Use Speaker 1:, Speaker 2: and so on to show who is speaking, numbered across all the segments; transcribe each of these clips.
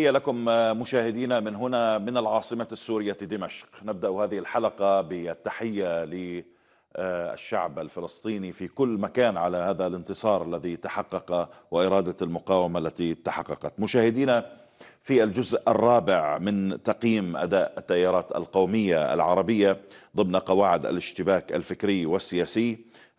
Speaker 1: تحية لكم آه، مشاهدينا من هنا من العاصمة السورية دمشق نبدأ هذه الحلقة بالتحية للشعب آه، الفلسطيني في كل مكان على هذا الانتصار الذي تحقق وإرادة المقاومة التي تحققت مشاهدينا في الجزء الرابع من تقييم أداء التيارات القومية العربية ضمن قواعد الاشتباك الفكري والسياسي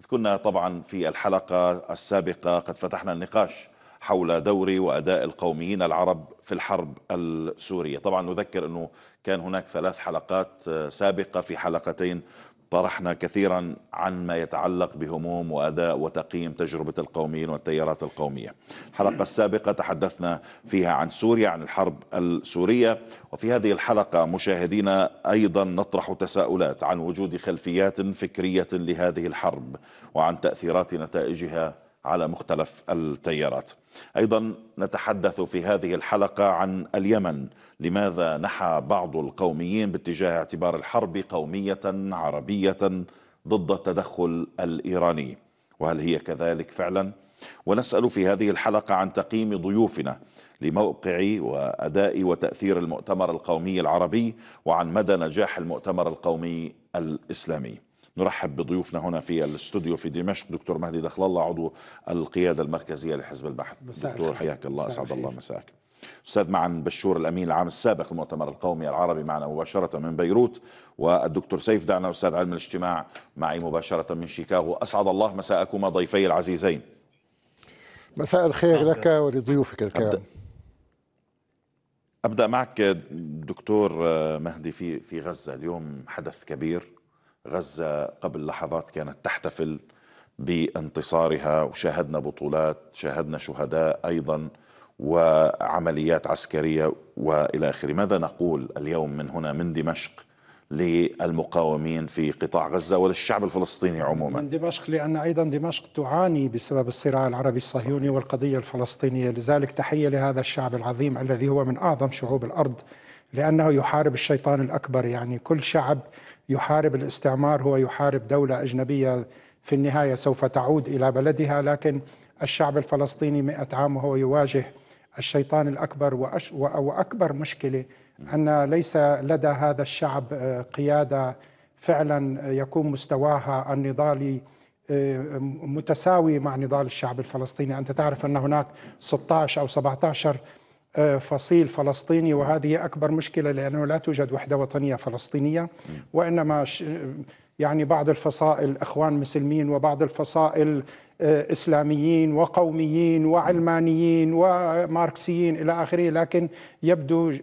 Speaker 1: كنا طبعا في الحلقة السابقة قد فتحنا النقاش حول دور وأداء القوميين العرب في الحرب السورية طبعا نذكر أنه كان هناك ثلاث حلقات آه، سابقة في حلقتين طرحنا كثيرا عن ما يتعلق بهموم وأداء وتقييم تجربة القوميين والتيارات القومية الحلقة السابقة تحدثنا فيها عن سوريا عن الحرب السورية وفي هذه الحلقة مشاهدينا أيضا نطرح تساؤلات عن وجود خلفيات فكرية لهذه الحرب وعن تأثيرات نتائجها على مختلف التيارات أيضا نتحدث في هذه الحلقة عن اليمن لماذا نحى بعض القوميين باتجاه اعتبار الحرب قومية عربية ضد التدخل الإيراني وهل هي كذلك فعلا؟ ونسأل في هذه الحلقة عن تقييم ضيوفنا لموقع وأداء وتأثير المؤتمر القومي العربي وعن مدى نجاح المؤتمر القومي الإسلامي نرحب بضيوفنا هنا في الاستوديو في دمشق دكتور مهدي دخل الله عضو القيادة المركزية لحزب البحث دكتور حياك الله أسعد الله مساك أستاذ معن بشور الأمين العام السابق المؤتمر القومي العربي معنا مباشرة من بيروت والدكتور سيف دعنا أستاذ علم الاجتماع معي مباشرة من شيكاغو أسعد الله مساءكما ضيفي العزيزين
Speaker 2: مساء الخير لك ولضيوفك الكرام
Speaker 1: ابدا معك دكتور مهدي في في غزه اليوم حدث كبير غزة قبل لحظات كانت تحتفل بانتصارها وشاهدنا بطولات شاهدنا شهداء أيضا وعمليات عسكرية وإلى آخره ماذا نقول اليوم من هنا من دمشق للمقاومين في قطاع غزة وللشعب الفلسطيني عموما من
Speaker 3: دمشق لأن أيضا دمشق تعاني بسبب الصراع العربي الصهيوني والقضية الفلسطينية لذلك تحية لهذا الشعب العظيم الذي هو من أعظم شعوب الأرض لأنه يحارب الشيطان الأكبر يعني كل شعب يحارب الاستعمار هو يحارب دولة أجنبية في النهاية سوف تعود إلى بلدها لكن الشعب الفلسطيني مئة عام وهو يواجه الشيطان الأكبر وأش وأكبر مشكلة أن ليس لدى هذا الشعب آه، قيادة فعلا يكون مستواها النضالي آه، متساوي مع نضال الشعب الفلسطيني أنت تعرف أن هناك 16 أو 17 آه، فصيل فلسطيني وهذه أكبر مشكلة لأنه لا توجد وحدة وطنية فلسطينية وإنما يعني بعض الفصائل أخوان مسلمين وبعض الفصائل آه، إسلاميين وقوميين وعلمانيين وماركسيين إلى آخره لكن يبدو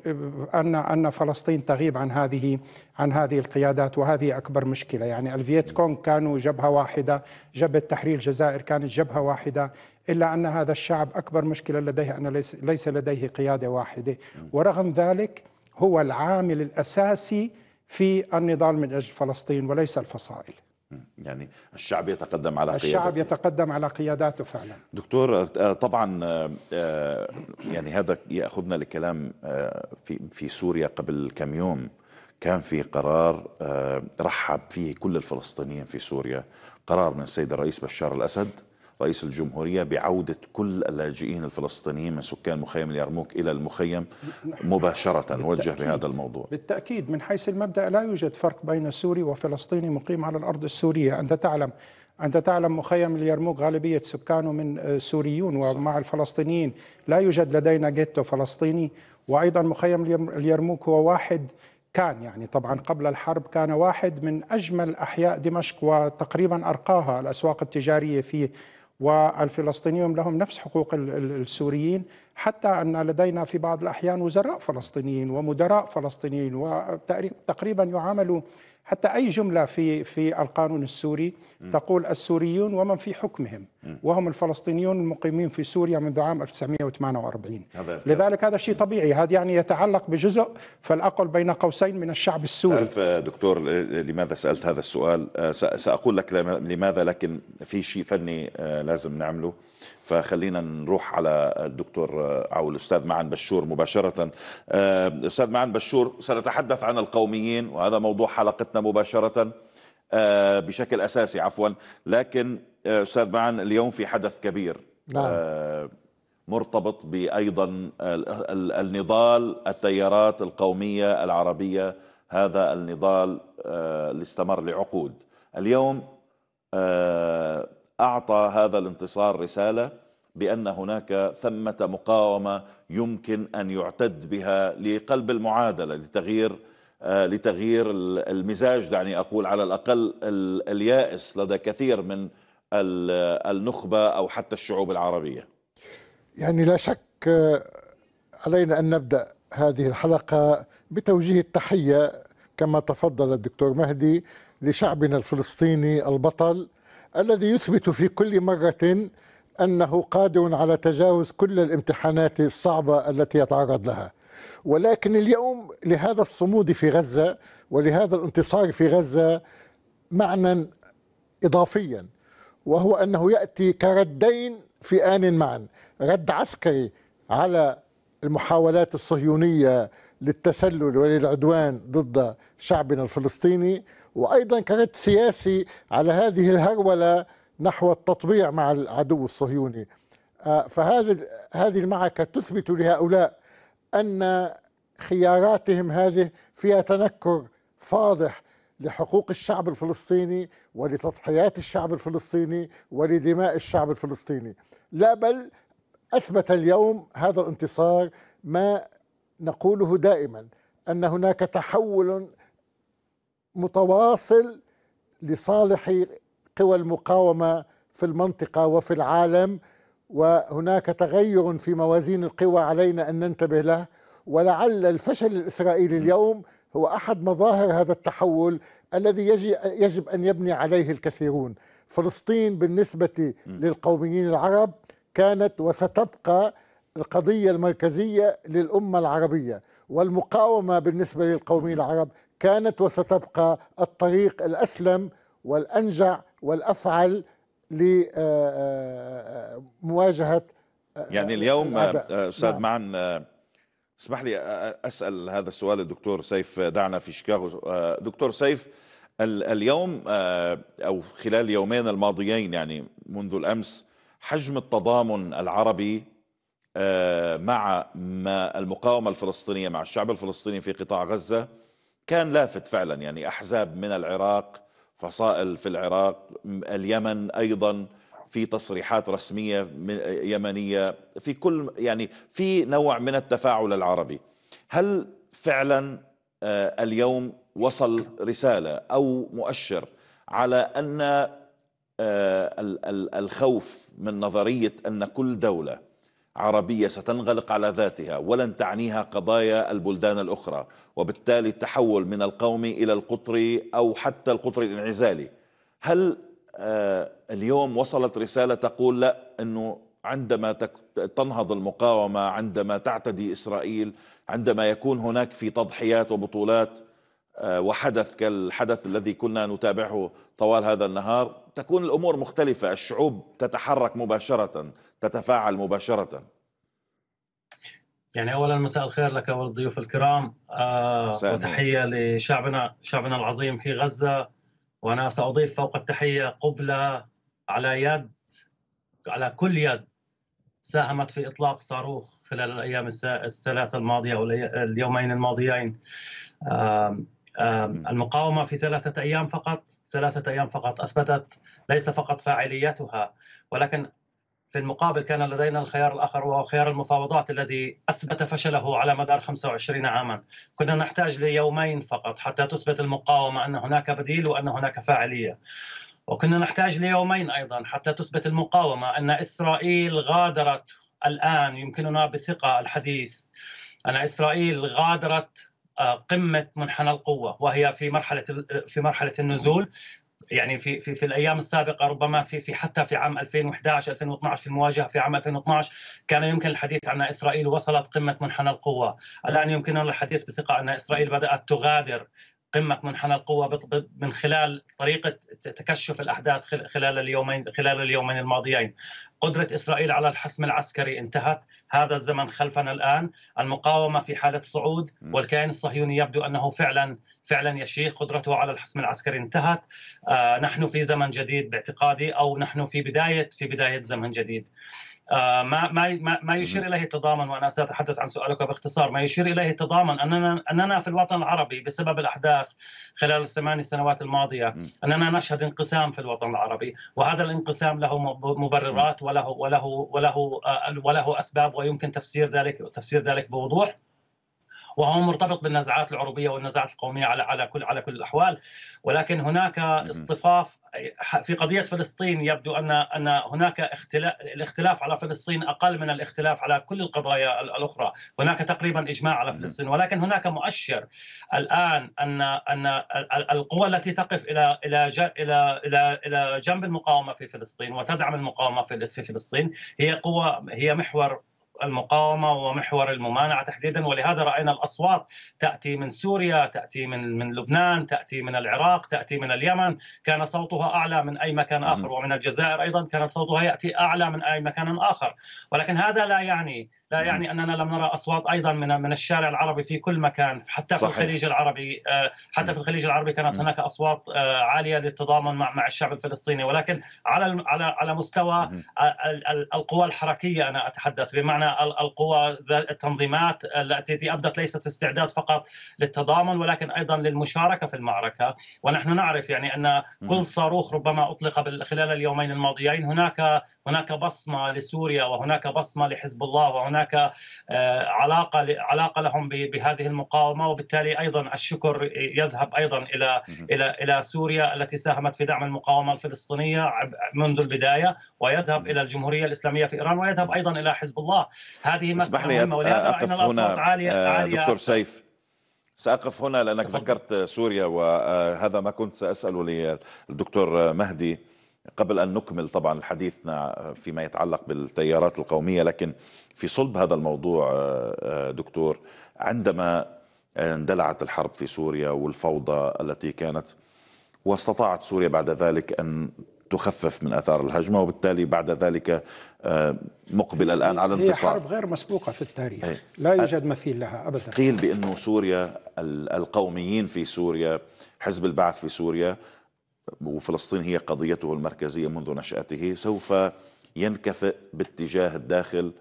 Speaker 3: أن أن فلسطين تغيب عن هذه عن هذه القيادات وهذه أكبر مشكلة يعني الفيت كونغ كانوا جبهة واحدة جبهة تحرير الجزائر كانت جبهة واحدة إلا أن هذا الشعب أكبر مشكلة لديه أن ليس لديه قيادة واحدة ورغم ذلك هو العامل الأساسي في النضال من أجل فلسطين وليس الفصائل
Speaker 1: يعني الشعب يتقدم على قياداته الشعب
Speaker 3: يتقدم على قياداته فعلا
Speaker 1: دكتور آه، آه، طبعا آه، يعني هذا ياخذنا لكلام في في سوريا قبل كم يوم كان في قرار رحب فيه كل الفلسطينيين في سوريا قرار من السيد الرئيس بشار الاسد رئيس الجمهورية بعودة كل اللاجئين الفلسطينيين من سكان مخيم اليرموك إلى المخيم مباشرة وجه بهذا الموضوع
Speaker 3: بالتأكيد من حيث المبدأ لا يوجد فرق بين سوري وفلسطيني مقيم على الأرض السورية أنت تعلم أنت تعلم مخيم اليرموك غالبية سكانه من آه، سوريون ومع الفلسطينيين لا يوجد لدينا جيتو فلسطيني وأيضا مخيم اليرموك هو واحد كان يعني طبعا قبل الحرب كان واحد من أجمل أحياء دمشق وتقريبا أرقاها الأسواق التجارية فيه والفلسطينيون لهم نفس حقوق السوريين حتى أن لدينا في بعض الأحيان وزراء فلسطينيين ومدراء فلسطينيين وتقريبا يعاملوا حتى أي جملة في في القانون السوري تقول السوريون ومن في حكمهم وهم الفلسطينيون المقيمين في سوريا منذ عام 1948 لذلك هذا شيء طبيعي هذا يعني يتعلق بجزء فالأقل بين قوسين من الشعب السوري تعرف
Speaker 1: آه، دكتور لماذا سألت هذا السؤال آه، سأقول لك لماذا لكن في شيء فني آه، لازم نعمله فخلينا نروح على الدكتور آه، او الاستاذ معن بشور مباشره آه، استاذ معن بشور سنتحدث عن القوميين وهذا موضوع حلقتنا مباشره آه، بشكل اساسي عفوا لكن استاذ معن اليوم في حدث كبير نعم. مرتبط بايضا النضال التيارات القوميه العربيه هذا النضال اللي استمر لعقود اليوم أعطى هذا الانتصار رسالة بأن هناك ثمة مقاومة يمكن أن يعتد بها لقلب المعادلة لتغيير آه، لتغيير المزاج دعني أقول على الأقل اليائس لدى كثير من النخبة أو حتى الشعوب العربية
Speaker 2: يعني لا شك آه، علينا أن نبدأ هذه الحلقة بتوجيه التحية كما تفضل الدكتور مهدي لشعبنا الفلسطيني البطل الذي يثبت في كل مرة أنه قادر على تجاوز كل الامتحانات الصعبة التي يتعرض لها ولكن اليوم لهذا الصمود في غزة ولهذا الانتصار في غزة معنى إضافيا وهو أنه يأتي كردين في آن معا رد عسكري على المحاولات الصهيونية للتسلل وللعدوان ضد شعبنا الفلسطيني وأيضا كرد سياسي على هذه الهرولة نحو التطبيع مع العدو الصهيوني آه، فهذه هذه المعركة تثبت لهؤلاء أن خياراتهم هذه فيها تنكر فاضح لحقوق الشعب الفلسطيني ولتضحيات الشعب الفلسطيني ولدماء الشعب الفلسطيني لا بل اثبت اليوم هذا الانتصار ما نقوله دائما ان هناك تحول متواصل لصالح قوى المقاومه في المنطقه وفي العالم وهناك تغير في موازين القوى علينا ان ننتبه له ولعل الفشل الاسرائيلي اليوم هو احد مظاهر هذا التحول الذي يجي يجب ان يبني عليه الكثيرون. فلسطين بالنسبه للقوميين العرب كانت وستبقى القضيه المركزيه للامه العربيه. والمقاومه بالنسبه للقومية العرب كانت وستبقى الطريق الاسلم والانجع والافعل لمواجهه آه، آه، آه، يعني اليوم استاذ
Speaker 1: نعم. معن اسمح لي اسال هذا السؤال الدكتور سيف دعنا في شيكاغو دكتور سيف اليوم او خلال اليومين الماضيين يعني منذ الامس حجم التضامن العربي آه، مع ما المقاومة الفلسطينية مع الشعب الفلسطيني في قطاع غزة كان لافت فعلا يعني أحزاب من العراق فصائل في العراق اليمن أيضا في تصريحات رسمية يمنية في كل يعني في نوع من التفاعل العربي هل فعلا آه، اليوم وصل رسالة أو مؤشر على أن آه، الخوف من نظرية أن كل دولة عربية ستنغلق على ذاتها ولن تعنيها قضايا البلدان الأخرى وبالتالي التحول من القومي إلى القطري أو حتى القطري الانعزالي هل آه، اليوم وصلت رسالة تقول لا أنه عندما تنهض المقاومة عندما تعتدي إسرائيل عندما يكون هناك في تضحيات وبطولات آه، وحدث كالحدث الذي كنا نتابعه طوال هذا النهار تكون الأمور مختلفة الشعوب تتحرك مباشرة تتفاعل مباشره
Speaker 4: يعني اولا مساء الخير لك وللضيوف الكرام آه وتحيه لشعبنا شعبنا العظيم في غزه وانا ساضيف فوق التحيه قبله على يد على كل يد ساهمت في اطلاق صاروخ خلال الايام الثلاثه الماضيه او اليومين الماضيين المقاومه في ثلاثه ايام فقط ثلاثه ايام فقط اثبتت ليس فقط فاعليتها ولكن في المقابل كان لدينا الخيار الآخر وهو خيار المفاوضات الذي أثبت فشله على مدار 25 عاما كنا نحتاج ليومين فقط حتى تثبت المقاومة أن هناك بديل وأن هناك فاعلية وكنا نحتاج ليومين أيضا حتى تثبت المقاومة أن إسرائيل غادرت الآن يمكننا بثقة الحديث أن إسرائيل غادرت آه، قمة منحنى القوة وهي في مرحلة في مرحلة النزول يعني في في في الايام السابقه ربما في في حتى في عام 2011 2012 في المواجهه في عام 2012 كان يمكن الحديث عن اسرائيل وصلت قمه منحنى القوه، الان يمكننا الحديث بثقه ان اسرائيل بدات تغادر قمه منحنى القوه من خلال طريقه تكشف الاحداث خلال اليومين خلال اليومين الماضيين. قدره اسرائيل على الحسم العسكري انتهت، هذا الزمن خلفنا الان، المقاومه في حاله صعود والكيان الصهيوني يبدو انه فعلا فعلا يشيخ قدرته على الحسم العسكري انتهت آه نحن في زمن جديد باعتقادي او نحن في بدايه في بدايه زمن جديد آه، ما ما ما يشير اليه تضامن وانا ساتحدث عن سؤالك باختصار، ما يشير اليه تضامن اننا اننا في الوطن العربي بسبب الاحداث خلال الثمان سنوات الماضيه اننا نشهد انقسام في الوطن العربي، وهذا الانقسام له مبررات وله وله وله وله, آه، وله اسباب ويمكن تفسير ذلك تفسير ذلك بوضوح. وهو مرتبط بالنزعات العربيه والنزعات القوميه على على كل على كل الاحوال ولكن هناك اصطفاف في قضيه فلسطين يبدو ان ان هناك الاختلاف على فلسطين اقل من الاختلاف على كل القضايا الاخرى هناك تقريبا اجماع على فلسطين ولكن هناك مؤشر الان ان ان القوى التي تقف الى الى الى الى الى جنب المقاومه في فلسطين وتدعم المقاومه في فلسطين هي قوى هي محور المقاومه ومحور الممانعه تحديدا ولهذا راينا الاصوات تاتي من سوريا، تاتي من من لبنان، تاتي من العراق، تاتي من اليمن، كان صوتها اعلى من اي مكان اخر ومن الجزائر ايضا كانت صوتها ياتي اعلى من اي مكان اخر، ولكن هذا لا يعني لا يعني اننا لم نرى اصوات ايضا من من الشارع العربي في كل مكان حتى في صحيح. الخليج العربي آه، حتى في الخليج العربي كانت هناك اصوات آه، عاليه للتضامن مع مع الشعب الفلسطيني ولكن على على على مستوى آه، القوى الحركيه انا اتحدث بمعنى القوى التنظيمات التي ابدت ليست استعداد فقط للتضامن ولكن ايضا للمشاركه في المعركه ونحن نعرف يعني ان كل صاروخ ربما اطلق خلال اليومين الماضيين هناك هناك بصمه لسوريا وهناك بصمه لحزب الله وهناك هناك آه، علاقه علاقه لهم بهذه المقاومه وبالتالي ايضا الشكر يذهب ايضا الى الى الى سوريا التي ساهمت في دعم المقاومه الفلسطينيه منذ البدايه ويذهب الى الجمهوريه الاسلاميه في ايران ويذهب ايضا الى حزب الله هذه مساله مهمه ولهذا راينا الاصوات عاليه آه، عاليه دكتور
Speaker 1: سيف سأقف هنا لأنك ذكرت سوريا وهذا آه، ما كنت سأسأله للدكتور مهدي قبل أن نكمل طبعا حديثنا فيما يتعلق بالتيارات القومية لكن في صلب هذا الموضوع آه، آه، دكتور عندما اندلعت الحرب في سوريا والفوضى التي كانت واستطاعت سوريا بعد ذلك أن تخفف من اثار الهجمه وبالتالي بعد ذلك آه، مقبله الان على انتصار هي حرب
Speaker 3: غير مسبوقه في التاريخ، إيه. لا يوجد مثيل لها ابدا.
Speaker 1: قيل بانه سوريا القوميين في سوريا، حزب البعث في سوريا وفلسطين هي قضيته المركزية منذ نشأته سوف ينكفئ باتجاه الداخل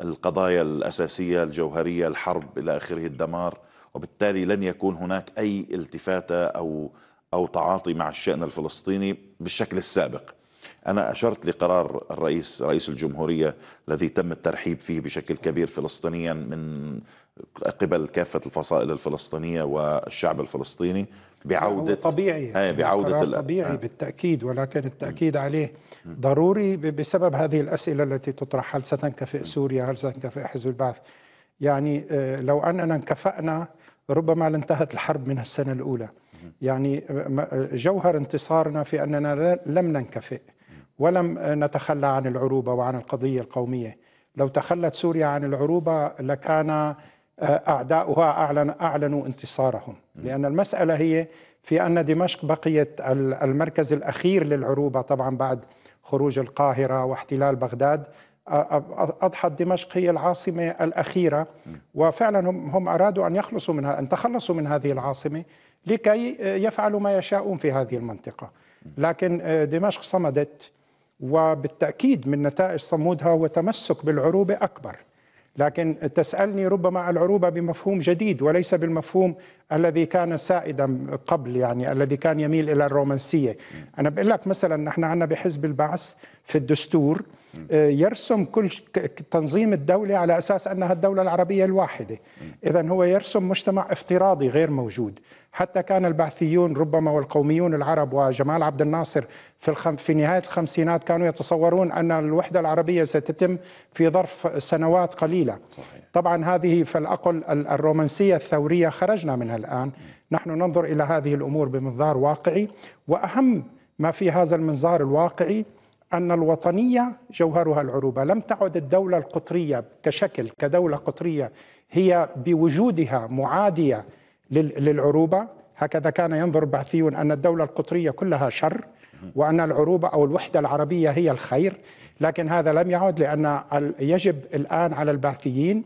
Speaker 1: القضايا الأساسية الجوهرية الحرب إلى آخره الدمار وبالتالي لن يكون هناك أي التفاتة أو أو تعاطي مع الشأن الفلسطيني بالشكل السابق أنا أشرت لقرار الرئيس رئيس الجمهورية الذي تم الترحيب فيه بشكل كبير فلسطينيا من قبل كافة الفصائل الفلسطينية والشعب الفلسطيني بعودة طبيعي آه بعودة طبيعي آه.
Speaker 3: بالتأكيد ولكن التأكيد عليه ضروري بسبب هذه الأسئلة التي تطرح هل ستنكفئ سوريا هل ستنكفئ حزب البعث يعني آه، لو أننا انكفأنا ربما لانتهت الحرب من السنة الأولى يعني آه، آه، جوهر انتصارنا في أننا لم ننكفئ ولم نتخلى عن العروبة وعن القضية القومية لو تخلت سوريا عن العروبة لكان أعداؤها أعلن أعلنوا انتصارهم لأن المسألة هي في أن دمشق بقيت المركز الأخير للعروبة طبعا بعد خروج القاهرة واحتلال بغداد أضحت دمشق هي العاصمة الأخيرة وفعلا هم, أرادوا أن يخلصوا منها أن تخلصوا من هذه العاصمة لكي يفعلوا ما يشاءون في هذه المنطقة لكن دمشق صمدت وبالتأكيد من نتائج صمودها وتمسك بالعروبة أكبر لكن تسألني ربما العروبة بمفهوم جديد وليس بالمفهوم الذي كان سائدا قبل يعني الذي كان يميل إلى الرومانسية أنا بقول لك مثلا نحن عندنا بحزب البعث في الدستور آه، يرسم كل تنظيم الدولة على أساس أنها الدولة العربية الواحدة إذا هو يرسم مجتمع افتراضي غير موجود حتى كان البعثيون ربما والقوميون العرب وجمال عبد الناصر في الخم في نهايه الخمسينات كانوا يتصورون ان الوحده العربيه ستتم في ظرف سنوات قليله. صحيح. طبعا هذه فالاقل الرومانسيه الثوريه خرجنا منها الان، نحن ننظر الى هذه الامور بمنظار واقعي واهم ما في هذا المنظار الواقعي أن الوطنية جوهرها العروبة لم تعد الدولة القطرية كشكل كدولة قطرية هي بوجودها معادية للعروبه هكذا كان ينظر البعثيون ان الدوله القطريه كلها شر وان العروبه او الوحده العربيه هي الخير لكن هذا لم يعد لان يجب الان على البعثيين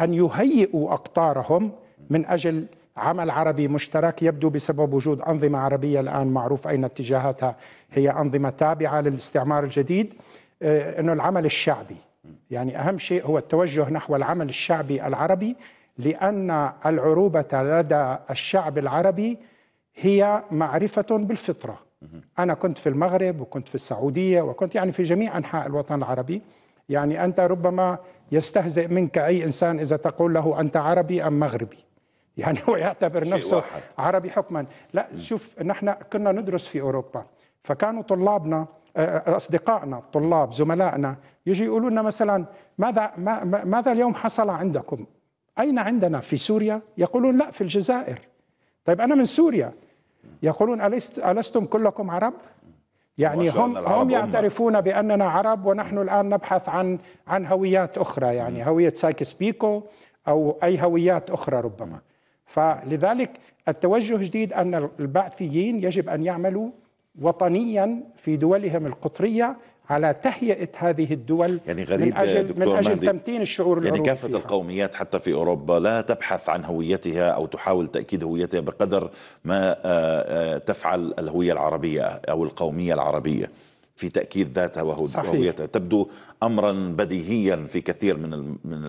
Speaker 3: ان يهيئوا اقطارهم من اجل عمل عربي مشترك يبدو بسبب وجود انظمه عربيه الان معروف اين اتجاهاتها هي انظمه تابعه للاستعمار الجديد آه، انه العمل الشعبي يعني اهم شيء هو التوجه نحو العمل الشعبي العربي لان العروبه لدى الشعب العربي هي معرفه بالفطره انا كنت في المغرب وكنت في السعوديه وكنت يعني في جميع انحاء الوطن العربي يعني انت ربما يستهزئ منك اي انسان اذا تقول له انت عربي ام مغربي يعني هو يعتبر نفسه واحد. عربي حكما لا م. شوف نحن كنا ندرس في اوروبا فكانوا طلابنا آه، آه، آه، اصدقائنا الطلاب زملائنا يجي يقولوا لنا مثلا ماذا ماذا اليوم حصل عندكم أين عندنا في سوريا؟ يقولون لا في الجزائر طيب أنا من سوريا يقولون ألست ألستم كلكم عرب؟ يعني هم هم يعترفون بأننا عرب ونحن الآن نبحث عن عن هويات أخرى يعني هوية سايكس بيكو أو أي هويات أخرى ربما فلذلك التوجه جديد أن البعثيين يجب أن يعملوا وطنيا في دولهم القطرية على تهيئة هذه الدول يعني غريب من أجل, دكتور من أجل مهدي تمتين الشعور يعني كافة
Speaker 1: فيها. القوميات حتى في أوروبا لا تبحث عن هويتها أو تحاول تأكيد هويتها بقدر ما آه، آه، تفعل الهوية العربية أو القومية العربية في تاكيد ذاتها وهويتها تبدو امرا بديهيا في كثير من من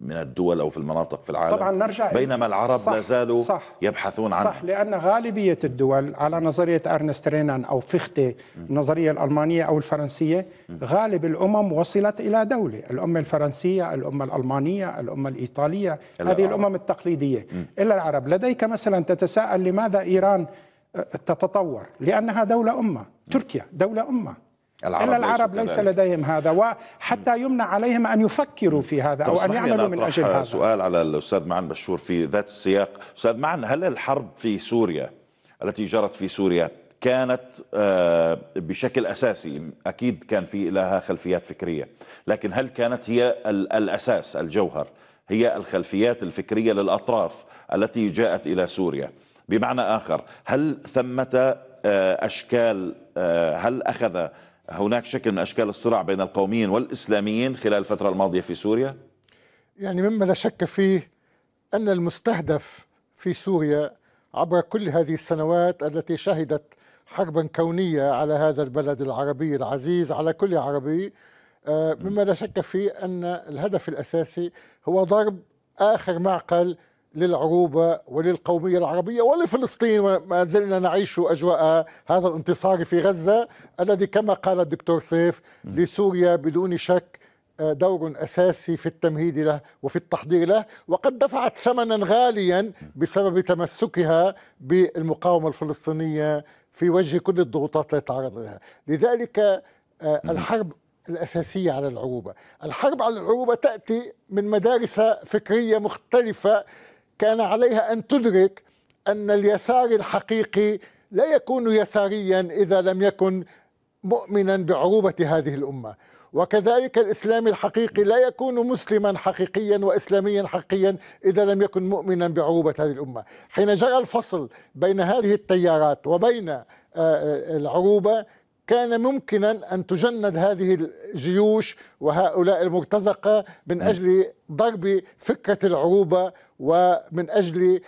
Speaker 1: من الدول او في المناطق في العالم طبعا نرجع بينما العرب لا زالوا صح يبحثون عنها صح
Speaker 3: لان غالبيه الدول على نظريه ارنست رينان او فيختي النظريه الالمانيه او الفرنسيه غالب الامم وصلت الى دوله الامه الفرنسيه الامه الالمانيه الامه الايطاليه هذه العرب. الامم التقليديه الا العرب لديك مثلا تتساءل لماذا ايران تتطور لانها دوله امه تركيا دولة أمة العرب إلا العرب ليس, ليس لديهم هذا وحتى يمنع عليهم أن يفكروا في هذا أو أن يعملوا من أجل هذا
Speaker 1: سؤال على الأستاذ معن بشور في ذات السياق أستاذ معن هل الحرب في سوريا التي جرت في سوريا كانت آه، بشكل اساسي اكيد كان في لها خلفيات فكريه لكن هل كانت هي الاساس الجوهر هي الخلفيات الفكريه للاطراف التي جاءت الى سوريا بمعنى اخر هل ثمه آه، أشكال آه، هل أخذ هناك شكل من أشكال الصراع بين القوميين والإسلاميين خلال الفترة الماضية في سوريا؟
Speaker 2: يعني مما لا شك فيه أن المستهدف في سوريا عبر كل هذه السنوات التي شهدت حربا كونية على هذا البلد العربي العزيز على كل عربي آه، مما لا شك فيه أن الهدف الأساسي هو ضرب آخر معقل للعروبة وللقومية العربية ولفلسطين ما زلنا نعيش أجواء هذا الانتصار في غزة الذي كما قال الدكتور سيف لسوريا بدون شك آه، دور أساسي في التمهيد له وفي التحضير له وقد دفعت ثمنا غاليا بسبب تمسكها بالمقاومة الفلسطينية في وجه كل الضغوطات التي تعرض لها لذلك آه، الحرب الأساسية على العروبة الحرب على العروبة تأتي من مدارس فكرية مختلفة كان عليها أن تدرك أن اليسار الحقيقي لا يكون يساريا إذا لم يكن مؤمنا بعروبة هذه الأمة وكذلك الإسلام الحقيقي لا يكون مسلما حقيقيا وإسلاميا حقيقيا إذا لم يكن مؤمنا بعروبة هذه الأمة حين جرى الفصل بين هذه التيارات وبين آه، آه، العروبة كان ممكنا أن تجند هذه الجيوش وهؤلاء المرتزقة من أجل ضرب فكرة العروبة ومن أجل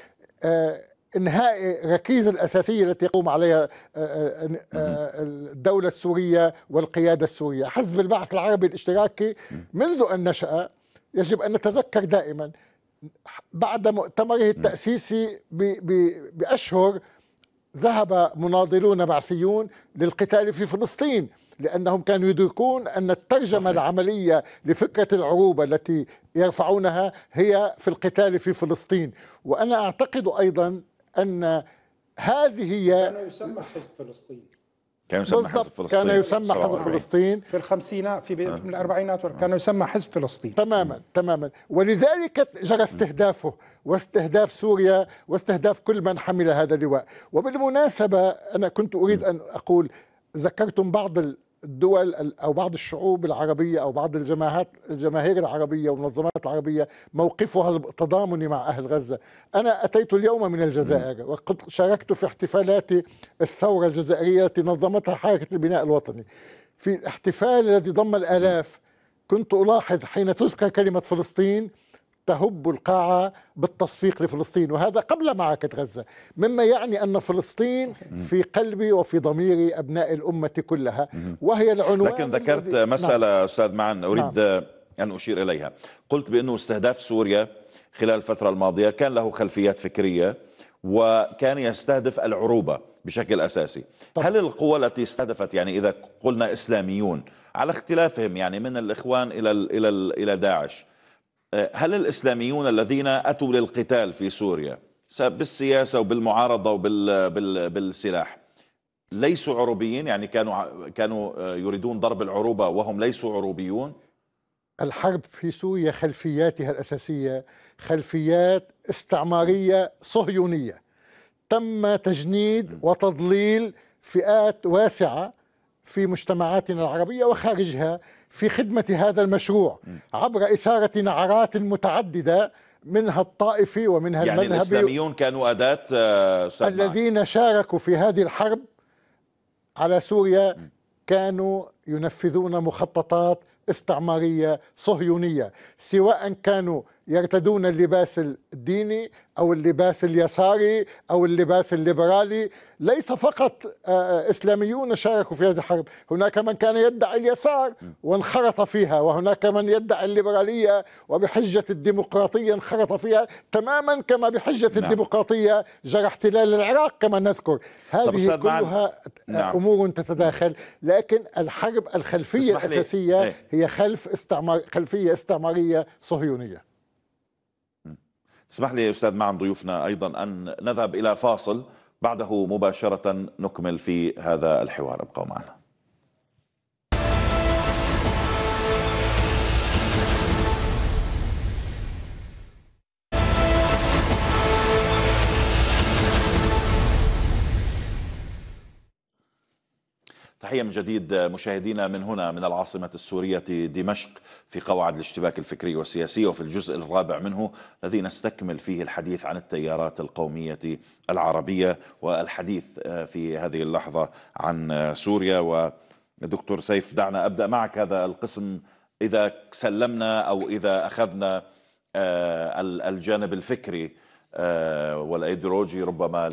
Speaker 2: آه، انهاء الركيزه الاساسيه التي يقوم عليها آه، آه، الدوله السوريه والقياده السوريه، حزب البعث العربي الاشتراكي منذ ان نشا يجب ان نتذكر دائما بعد مؤتمره التاسيسي باشهر ذهب مناضلون بعثيون للقتال في فلسطين لأنهم كانوا يدركون أن الترجمة العملية لفكرة العروبة التي يرفعونها هي في القتال في فلسطين وأنا أعتقد أيضا أن هذه هي كان
Speaker 3: يسمى حزب فلسطين كان
Speaker 2: يسمى حزب فلسطين كان يسمى حزب فلسطين في الخمسينات في, آه. الاربعينات كان آه. يسمى حزب فلسطين تماما م. تماما ولذلك جرى استهدافه واستهداف سوريا واستهداف كل من حمل هذا اللواء وبالمناسبه انا كنت اريد ان اقول ذكرتم بعض الدول او بعض الشعوب العربيه او بعض الجماهات الجماهير العربيه والمنظمات العربيه موقفها التضامني مع اهل غزه، انا اتيت اليوم من الجزائر وقد شاركت في احتفالات الثوره الجزائريه التي نظمتها حركه البناء الوطني. في الاحتفال الذي ضم الالاف كنت الاحظ حين تذكر كلمه فلسطين تهب القاعة بالتصفيق لفلسطين وهذا قبل معركة غزة مما يعني أن فلسطين في قلبي وفي ضمير أبناء الأمة كلها وهي العنوان لكن
Speaker 1: ذكرت نعم. مسألة نعم. أستاذ معن أريد نعم. أن أشير إليها قلت بأنه استهداف سوريا خلال الفترة الماضية كان له خلفيات فكرية وكان يستهدف العروبة بشكل أساسي طبعا. هل القوى التي استهدفت يعني إذا قلنا إسلاميون على اختلافهم يعني من الإخوان إلى, إلى, إلى داعش هل الإسلاميون الذين أتوا للقتال في سوريا بالسياسة وبالمعارضة وبالسلاح ليسوا عروبيين يعني كانوا كانوا يريدون ضرب العروبة وهم ليسوا عروبيون
Speaker 2: الحرب في سوريا خلفياتها الأساسية خلفيات استعمارية صهيونية تم تجنيد وتضليل فئات واسعة في مجتمعاتنا العربية وخارجها في خدمة هذا المشروع عبر إثارة نعرات متعددة منها الطائفي ومنها يعني المذهبي الإسلاميون
Speaker 1: كانوا أداة آه، الذين
Speaker 2: شاركوا في هذه الحرب على سوريا كانوا ينفذون مخططات استعمارية صهيونية سواء كانوا يرتدون اللباس الديني او اللباس اليساري او اللباس الليبرالي، ليس فقط آه، آه، اسلاميون شاركوا في هذه الحرب، هناك من كان يدعي اليسار وانخرط فيها، وهناك من يدعي الليبراليه وبحجه الديمقراطيه انخرط فيها تماما كما بحجه نعم. الديمقراطيه جرى احتلال العراق كما نذكر، هذه كلها آه، نعم. امور تتداخل، لكن الحرب الخلفيه الاساسيه إيه. هي خلف استعمار خلفيه استعماريه صهيونيه.
Speaker 1: اسمح لي أستاذ معن ضيوفنا أيضا أن نذهب إلى فاصل بعده مباشرة نكمل في هذا الحوار ابقوا معنا تحية من جديد مشاهدينا من هنا من العاصمة السورية دمشق في قواعد الاشتباك الفكري والسياسي وفي الجزء الرابع منه الذي نستكمل فيه الحديث عن التيارات القومية العربية والحديث آه، في هذه اللحظة عن سوريا ودكتور سيف دعنا أبدأ معك هذا القسم إذا سلمنا أو إذا أخذنا آه، الجانب الفكري آه، والايديولوجي ربما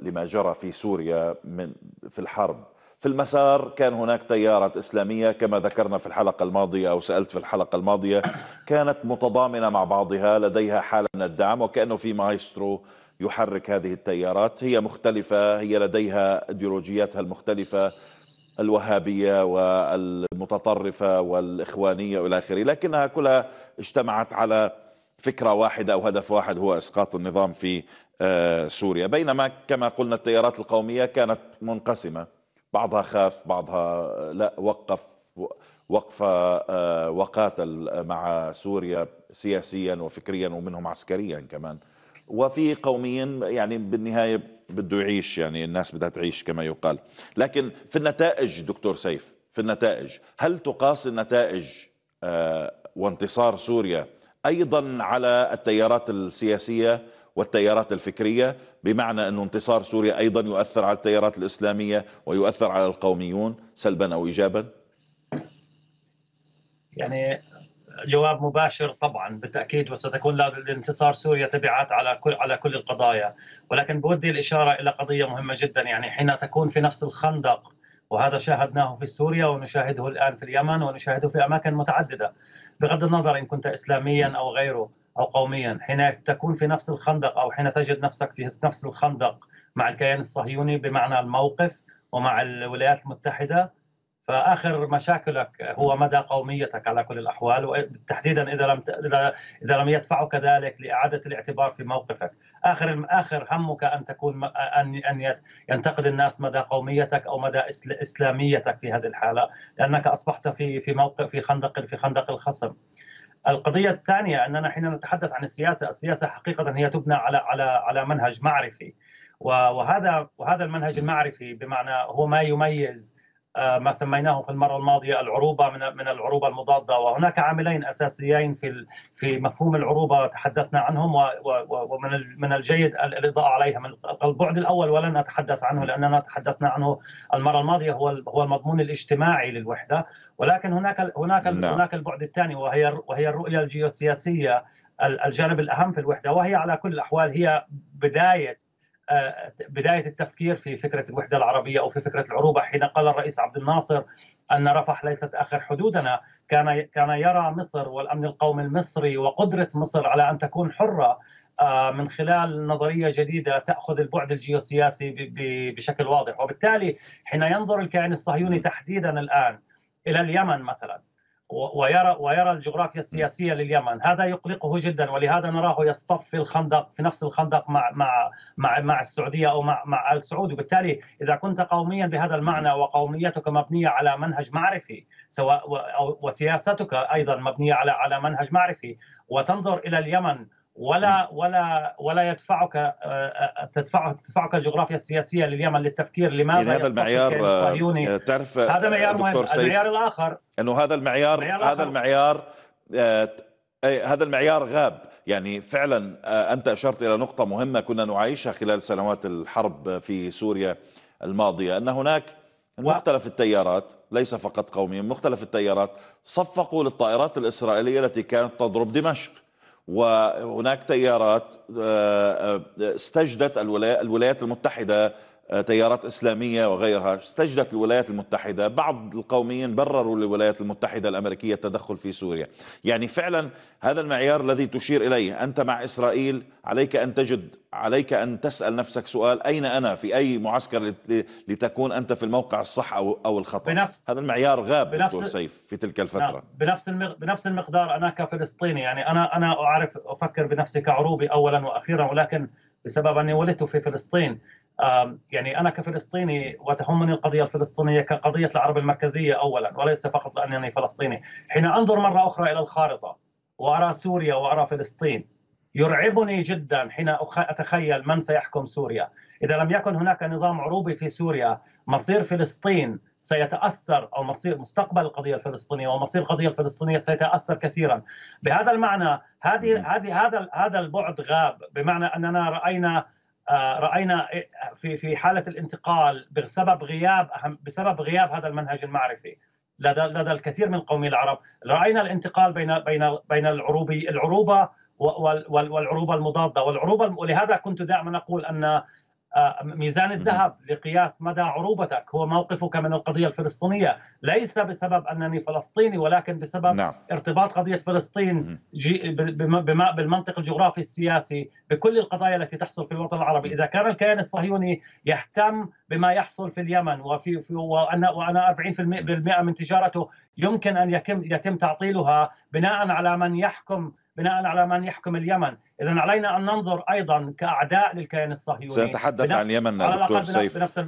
Speaker 1: لما جرى في سوريا من في الحرب في المسار كان هناك تيارات إسلامية كما ذكرنا في الحلقة الماضية أو سألت في الحلقة الماضية كانت متضامنة مع بعضها لديها حالة من الدعم وكأنه في مايسترو يحرك هذه التيارات هي مختلفة هي لديها أيديولوجياتها المختلفة الوهابية والمتطرفة والإخوانية وإلى آخره لكنها كلها اجتمعت على فكرة واحدة أو هدف واحد هو إسقاط النظام في آه، سوريا بينما كما قلنا التيارات القومية كانت منقسمة بعضها خاف بعضها لا وقف وقف آه، وقاتل مع سوريا سياسيا وفكريا ومنهم عسكريا كمان وفي قوميين يعني بالنهاية بده يعيش يعني الناس بدها تعيش كما يقال لكن في النتائج دكتور سيف في النتائج هل تقاس النتائج آه، وانتصار سوريا أيضا على التيارات السياسية والتيارات الفكرية بمعنى أن انتصار سوريا أيضا يؤثر على التيارات الإسلامية ويؤثر على القوميون سلبا أو إيجابا
Speaker 4: يعني جواب مباشر طبعا بالتاكيد وستكون لانتصار سوريا تبعات على كل على كل القضايا ولكن بودي الاشاره الى قضيه مهمه جدا يعني حين تكون في نفس الخندق وهذا شاهدناه في سوريا ونشاهده الان في اليمن ونشاهده في اماكن متعدده بغض النظر ان كنت اسلاميا او غيره أو قوميا حين تكون في نفس الخندق أو حين تجد نفسك في نفس الخندق مع الكيان الصهيوني بمعنى الموقف ومع الولايات المتحدة فآخر مشاكلك هو مدى قوميتك على كل الأحوال وتحديدا إذا لم إذا لم يدفعك ذلك لإعادة الاعتبار في موقفك آخر آخر همك أن تكون أن أن ينتقد الناس مدى قوميتك أو مدى إسلاميتك في هذه الحالة لأنك أصبحت في في موقف في خندق في خندق الخصم القضية الثانية أننا حين نتحدث عن السياسة، السياسة حقيقة هي تبنى على على على منهج معرفي وهذا وهذا المنهج المعرفي بمعنى هو ما يميز آه، ما سميناه في المره الماضيه العروبه من من العروبه المضاده وهناك عاملين اساسيين في في مفهوم العروبه تحدثنا عنهم ومن من الجيد الاضاءه عليهم البعد الاول ولن اتحدث عنه لاننا تحدثنا عنه المره الماضيه هو هو المضمون الاجتماعي للوحده ولكن هناك هناك لا. نعم. هناك البعد الثاني وهي وهي الرؤيه الجيوسياسيه الجانب الاهم في الوحده وهي على كل الاحوال هي بدايه آه، بدايه التفكير في فكره الوحده العربيه او في فكره العروبه حين قال الرئيس عبد الناصر ان رفح ليست اخر حدودنا كان كان يرى مصر والامن القومي المصري وقدره مصر على ان تكون حره آه، من خلال نظرية جديدة تأخذ البعد الجيوسياسي بشكل واضح وبالتالي حين ينظر الكيان الصهيوني تحديدا الآن إلى اليمن مثلا ويرى ويرى الجغرافيا السياسيه لليمن هذا يقلقه جدا ولهذا نراه يصطف في الخندق في نفس الخندق مع مع مع, مع السعوديه او مع مع ال سعود وبالتالي اذا كنت قوميا بهذا المعنى وقوميتك مبنيه على منهج معرفي سواء وسياستك ايضا مبنيه على على منهج معرفي وتنظر الى اليمن ولا ولا ولا يدفعك آه، آه، تدفع تدفعك الجغرافيا السياسيه لليمن للتفكير لماذا يعني هذا المعيار آه،
Speaker 1: تعرف هذا معيار مهم المعيار الاخر انه هذا المعيار, المعيار هذا المعيار هذا المعيار غاب يعني فعلا انت اشرت الى نقطه مهمه كنا نعيشها خلال سنوات الحرب في سوريا الماضيه ان هناك مختلف التيارات ليس فقط قوميا مختلف التيارات صفقوا للطائرات الاسرائيليه التي كانت تضرب دمشق وهناك تيارات آه، آه، استجدت الولايات المتحدة آه، تيارات إسلامية وغيرها استجدت الولايات المتحدة بعض القوميين برروا للولايات المتحدة الأمريكية التدخل في سوريا يعني فعلا هذا المعيار الذي تشير إليه أنت مع إسرائيل عليك أن تجد عليك أن تسأل نفسك سؤال أين أنا في أي معسكر لتكون أنت في الموقع الصح أو, أو الخطأ بنفس هذا المعيار غاب بنفس سيف في تلك نعم. الفترة
Speaker 4: بنفس بنفس المقدار أنا كفلسطيني يعني أنا أنا أعرف أفكر بنفسي كعروبي أولا وأخيرا ولكن بسبب أني ولدت في فلسطين يعني انا كفلسطيني وتهمني القضيه الفلسطينيه كقضيه العرب المركزيه اولا وليس فقط لانني فلسطيني، حين انظر مره اخرى الى الخارطه وارى سوريا وارى فلسطين يرعبني جدا حين اتخيل من سيحكم سوريا، اذا لم يكن هناك نظام عروبي في سوريا مصير فلسطين سيتاثر او مصير مستقبل القضيه الفلسطينيه ومصير القضيه الفلسطينيه سيتاثر كثيرا بهذا المعنى هذه هذه هذا هذا البعد غاب بمعنى اننا راينا آه، راينا في في حاله الانتقال بسبب غياب بسبب غياب هذا المنهج المعرفي لدى لدى الكثير من القوميين العرب راينا الانتقال بين بين بين العروبي العروبه والعروبه المضاده والعروبه ولهذا كنت دائما اقول ان آه، ميزان الذهب لقياس مدى عروبتك هو موقفك من القضية الفلسطينية ليس بسبب أنني فلسطيني ولكن بسبب نعم. ارتباط قضية فلسطين بالمنطق الجغرافي السياسي بكل القضايا التي تحصل في الوطن العربي إذا كان الكيان الصهيوني يهتم بما يحصل في اليمن وفي في وأنا, وأنا 40% من تجارته يمكن أن يتم تعطيلها بناء على من يحكم بناء على من يحكم اليمن إذا علينا أن ننظر أيضا كأعداء للكيان الصهيوني سنتحدث عن اليمن دكتور سيف بنفس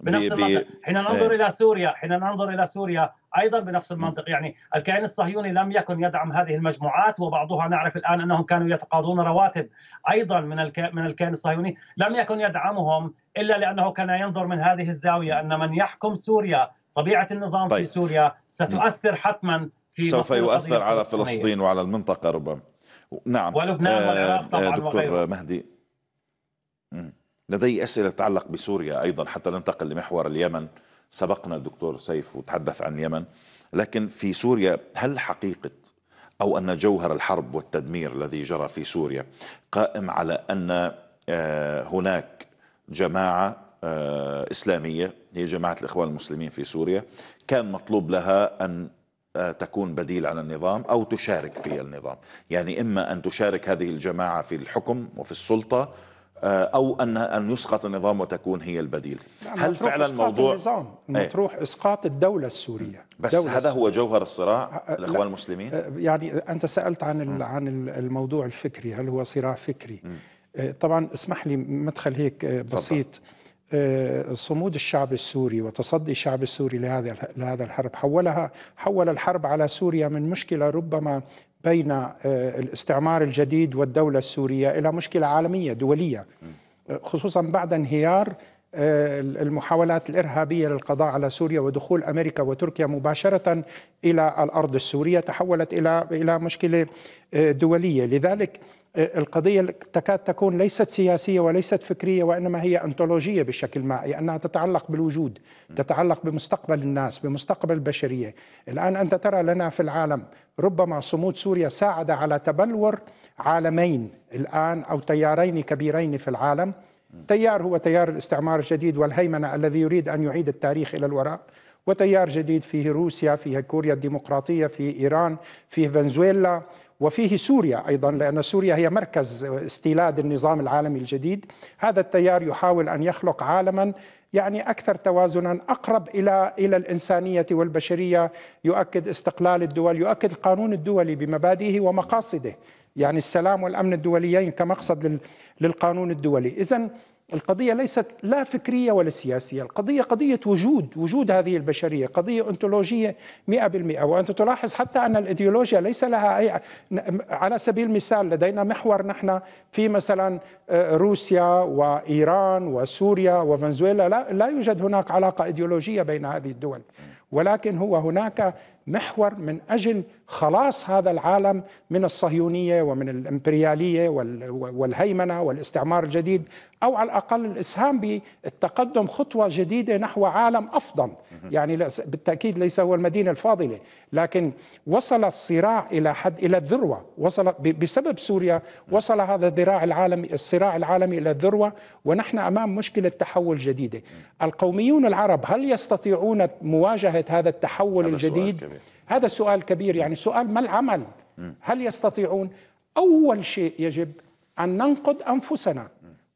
Speaker 4: بنفس بي... حين ننظر إيه. الى سوريا حين ننظر الى سوريا ايضا بنفس المنطق يعني الكيان الصهيوني لم يكن يدعم هذه المجموعات وبعضها نعرف الان انهم كانوا يتقاضون رواتب ايضا من من الكيان الصهيوني لم يكن يدعمهم الا لانه كان ينظر من هذه الزاويه ان من يحكم سوريا طبيعه النظام طيب. في سوريا ستؤثر حتما في سوف يؤثر على فلسطين
Speaker 1: وعلى المنطقه ربما نعم ولبنان والعراق آه، طبعا آه، دكتور وغيره. مهدي لدي أسئلة تتعلق بسوريا أيضا حتى ننتقل لمحور اليمن سبقنا الدكتور سيف وتحدث عن اليمن لكن في سوريا هل حقيقة أو أن جوهر الحرب والتدمير الذي جرى في سوريا قائم على أن آه، هناك جماعة إسلامية هي جماعة الإخوان المسلمين في سوريا كان مطلوب لها أن تكون بديل عن النظام او تشارك في النظام، يعني اما ان تشارك هذه الجماعه في الحكم وفي السلطه آه، او ان ان يسقط النظام وتكون هي البديل هل فعلا موضوع النظام المطروح
Speaker 3: إيه. اسقاط الدوله السوريه بس دولة هذا السورية. هو
Speaker 1: جوهر الصراع الاخوان المسلمين آه،
Speaker 3: يعني انت سالت عن عن الموضوع الفكري هل هو صراع فكري م. آه، طبعا اسمح لي مدخل هيك بسيط صدق. آه، صمود الشعب السوري وتصدي الشعب السوري لهذا لهذا الحرب حولها حول الحرب على سوريا من مشكله ربما بين آه، الاستعمار الجديد والدوله السوريه الى مشكله عالميه دوليه آه، خصوصا بعد انهيار المحاولات الارهابيه للقضاء على سوريا ودخول امريكا وتركيا مباشره الى الارض السوريه تحولت الى الى مشكله دوليه لذلك القضية تكاد تكون ليست سياسية وليست فكرية وإنما هي أنتولوجية بشكل ما لأنها تتعلق بالوجود تتعلق بمستقبل الناس بمستقبل البشرية الآن أنت ترى لنا في العالم ربما صمود سوريا ساعد على تبلور عالمين الآن أو تيارين كبيرين في العالم تيار هو تيار الاستعمار الجديد والهيمنة الذي يريد أن يعيد التاريخ إلى الوراء وتيار جديد فيه روسيا فيه كوريا الديمقراطية فيه إيران فيه فنزويلا وفيه سوريا ايضا لان سوريا هي مركز استيلاد النظام العالمي الجديد، هذا التيار يحاول ان يخلق عالما يعني اكثر توازنا اقرب الى الى الانسانيه والبشريه، يؤكد استقلال الدول، يؤكد القانون الدولي بمبادئه ومقاصده، يعني السلام والامن الدوليين كمقصد للقانون الدولي، اذا القضية ليست لا فكرية ولا سياسية القضية قضية وجود وجود هذه البشرية قضية أنتولوجية مئة بالمئة وأنت تلاحظ حتى أن الإيديولوجيا ليس لها أي على سبيل المثال لدينا محور نحن في مثلا آه، روسيا وإيران وسوريا وفنزويلا لا, لا يوجد هناك علاقة إيديولوجية بين هذه الدول ولكن هو هناك محور من أجل خلاص هذا العالم من الصهيونيه ومن الامبرياليه والهيمنه والاستعمار الجديد او على الاقل الاسهام بالتقدم خطوه جديده نحو عالم افضل، يعني بالتاكيد ليس هو المدينه الفاضله، لكن وصل الصراع الى حد الى الذروه، وصل بسبب سوريا وصل هذا الذراع العالمي الصراع العالمي الى الذروه ونحن امام مشكله تحول جديده. القوميون العرب هل يستطيعون مواجهه هذا التحول هذا الجديد؟ سؤال كبير. هذا سؤال كبير يعني سؤال ما العمل هل يستطيعون أول شيء يجب أن ننقد أنفسنا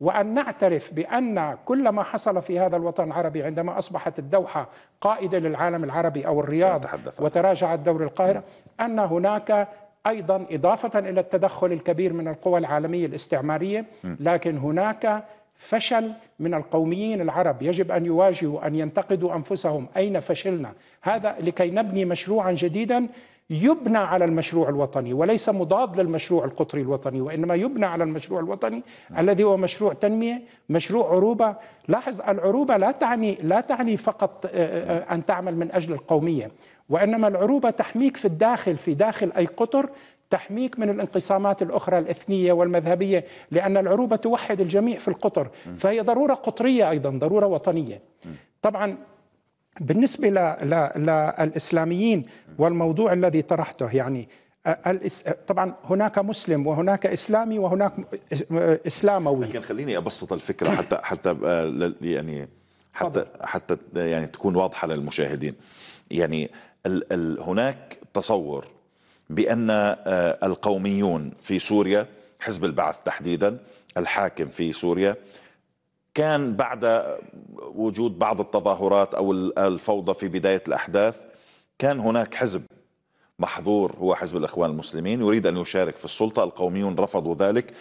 Speaker 3: وأن نعترف بأن كل ما حصل في هذا الوطن العربي عندما أصبحت الدوحة قائدة للعالم العربي أو الرياض وتراجع الدور القاهرة أن هناك أيضا إضافة إلى التدخل الكبير من القوى العالمية الاستعمارية لكن هناك فشل من القوميين العرب يجب ان يواجهوا ان ينتقدوا انفسهم اين فشلنا هذا لكي نبني مشروعا جديدا يبنى على المشروع الوطني وليس مضاد للمشروع القطري الوطني وانما يبنى على المشروع الوطني الذي هو مشروع تنميه مشروع عروبه لاحظ العروبه لا تعني لا تعني فقط آه، آه، آه، ان تعمل من اجل القوميه وانما العروبه تحميك في الداخل في داخل اي قطر تحميك من الانقسامات الأخرى الإثنية والمذهبية لأن العروبة توحد الجميع في القطر فهي ضرورة قطرية أيضا ضرورة وطنية طبعا بالنسبة للإسلاميين والموضوع الذي طرحته يعني طبعا هناك مسلم وهناك اسلامي وهناك اسلاموي
Speaker 1: لكن خليني ابسط الفكره حتى حتى يعني حتى حتى يعني تكون واضحه للمشاهدين يعني ال ال هناك تصور بأن آه، القوميون في سوريا حزب البعث تحديدا الحاكم في سوريا كان بعد آه، وجود بعض التظاهرات أو الفوضى في بداية الأحداث كان هناك حزب محظور هو حزب الإخوان المسلمين يريد أن يشارك في السلطة القوميون رفضوا ذلك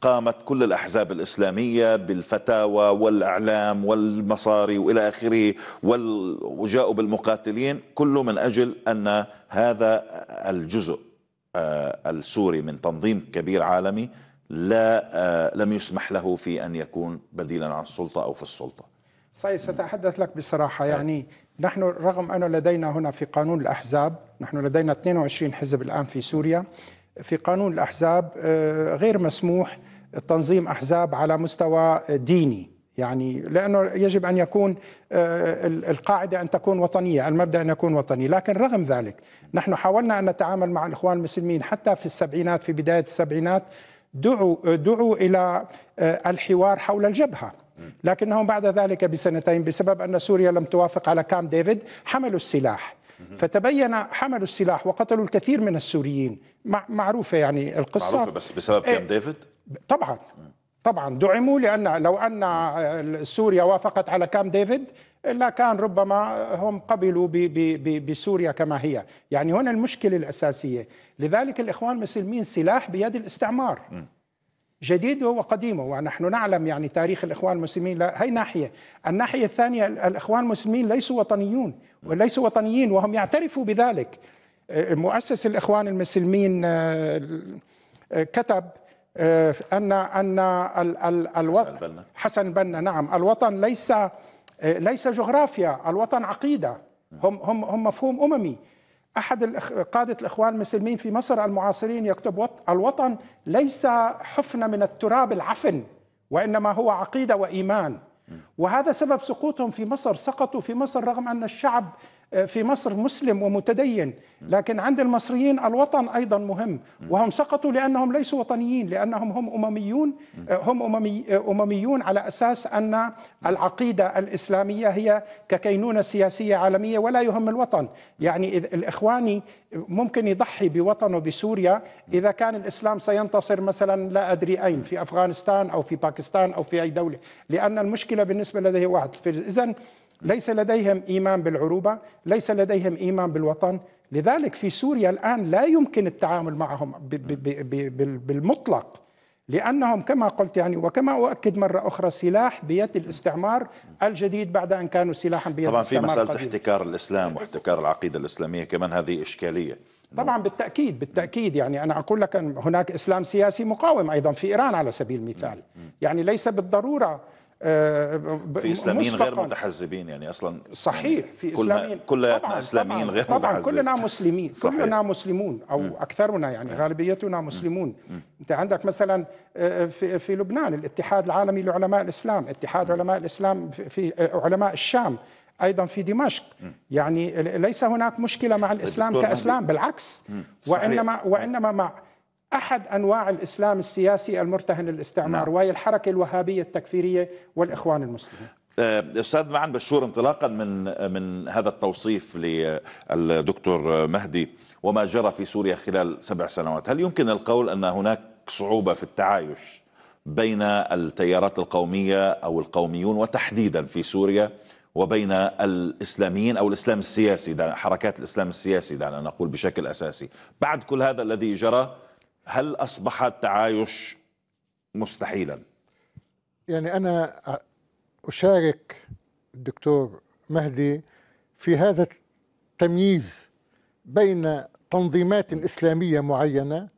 Speaker 1: قامت كل الأحزاب الإسلامية بالفتاوى والأعلام والمصاري وإلى آخره وجاءوا بالمقاتلين كله من أجل أن هذا الجزء آه، السوري من تنظيم كبير عالمي لا آه، لم يسمح له في أن يكون بديلا عن السلطة أو في السلطة
Speaker 3: صحيح سأتحدث لك بصراحة نعم. يعني نحن رغم أنه لدينا هنا في قانون الأحزاب نحن لدينا 22 حزب الآن في سوريا في قانون الأحزاب آه، غير مسموح تنظيم احزاب على مستوى ديني يعني لانه يجب ان يكون آه، القاعده ان تكون وطنيه، المبدا ان يكون وطني، لكن رغم ذلك نحن حاولنا ان نتعامل مع الاخوان المسلمين حتى في السبعينات في بدايه السبعينات دعوا دعوا الى آه، الحوار حول الجبهه. لكنهم بعد ذلك بسنتين بسبب ان سوريا لم توافق على كام ديفيد حملوا السلاح فتبين حملوا السلاح وقتلوا الكثير من السوريين معروفه يعني القصه معروفه
Speaker 1: بس بسبب كام إيه. ديفيد
Speaker 3: طبعا طبعا دعموا لان لو ان سوريا وافقت على كام ديفيد الا كان ربما هم قبلوا بسوريا كما هي، يعني هنا المشكله الاساسيه، لذلك الاخوان المسلمين سلاح بيد الاستعمار. جديده وقديمه ونحن نعلم يعني تاريخ الاخوان المسلمين هي ناحيه، الناحيه الثانيه الاخوان المسلمين ليسوا وطنيون وليسوا وطنيين وهم يعترفوا بذلك. مؤسس الاخوان المسلمين آه، آه، كتب آه، ان ان الوطن حسن بنا نعم الوطن ليس آه، ليس جغرافيا الوطن عقيده هم هم هم مفهوم اممي احد قاده الاخوان المسلمين في مصر المعاصرين يكتب الوطن ليس حفنه من التراب العفن وانما هو عقيده وايمان وهذا سبب سقوطهم في مصر سقطوا في مصر رغم ان الشعب آه، في مصر مسلم ومتدين لكن عند المصريين الوطن أيضا مهم وهم سقطوا لأنهم ليسوا وطنيين لأنهم هم أمميون آه، هم أممي آه، أمميون على أساس أن العقيدة الإسلامية هي ككينونة سياسية عالمية ولا يهم الوطن يعني الإخواني ممكن يضحي بوطنه بسوريا إذا كان الإسلام سينتصر مثلا لا أدري أين في أفغانستان أو في باكستان أو في أي دولة لأن المشكلة بالنسبة لديه واحد إذا ليس لديهم ايمان بالعروبه، ليس لديهم ايمان بالوطن، لذلك في سوريا الان لا يمكن التعامل معهم بالمطلق لانهم كما قلت يعني وكما اؤكد مره اخرى سلاح بيد الاستعمار الجديد بعد ان كانوا سلاحا بيد طبعا الاستعمار طبعا في مساله قديم.
Speaker 1: احتكار الاسلام واحتكار العقيده الاسلاميه كمان هذه اشكاليه
Speaker 3: طبعا بالتاكيد بالتاكيد يعني انا اقول لك أن هناك اسلام سياسي مقاوم ايضا في ايران على سبيل المثال يعني ليس بالضروره آه، في اسلاميين غير
Speaker 1: متحزبين يعني اصلا صحيح يعني في
Speaker 3: اسلاميين كل كلنا
Speaker 2: اسلاميين غير طبعا متحزبين. كلنا
Speaker 3: مسلمين صحيح. كلنا مسلمون او م. اكثرنا يعني غالبيتنا مسلمون م. انت عندك مثلا آه، في في لبنان الاتحاد العالمي لعلماء الاسلام اتحاد م. علماء الاسلام في آه، علماء الشام ايضا في دمشق م. يعني ليس هناك مشكله مع الاسلام كاسلام بالعكس وانما وانما مع احد انواع الاسلام السياسي المرتهن للاستعمار نعم. وهي الحركه الوهابيه التكفيريه والاخوان المسلمين
Speaker 1: أه، استاذ معن بشور انطلاقا من من هذا التوصيف للدكتور مهدي وما جرى في سوريا خلال سبع سنوات، هل يمكن القول ان هناك صعوبه في التعايش بين التيارات القوميه او القوميون وتحديدا في سوريا وبين الاسلاميين او الاسلام السياسي حركات الاسلام السياسي دعنا نقول بشكل اساسي، بعد كل هذا الذي جرى هل أصبح التعايش مستحيلا؟
Speaker 2: يعني أنا أشارك الدكتور مهدي في هذا التمييز بين تنظيمات إسلامية معينة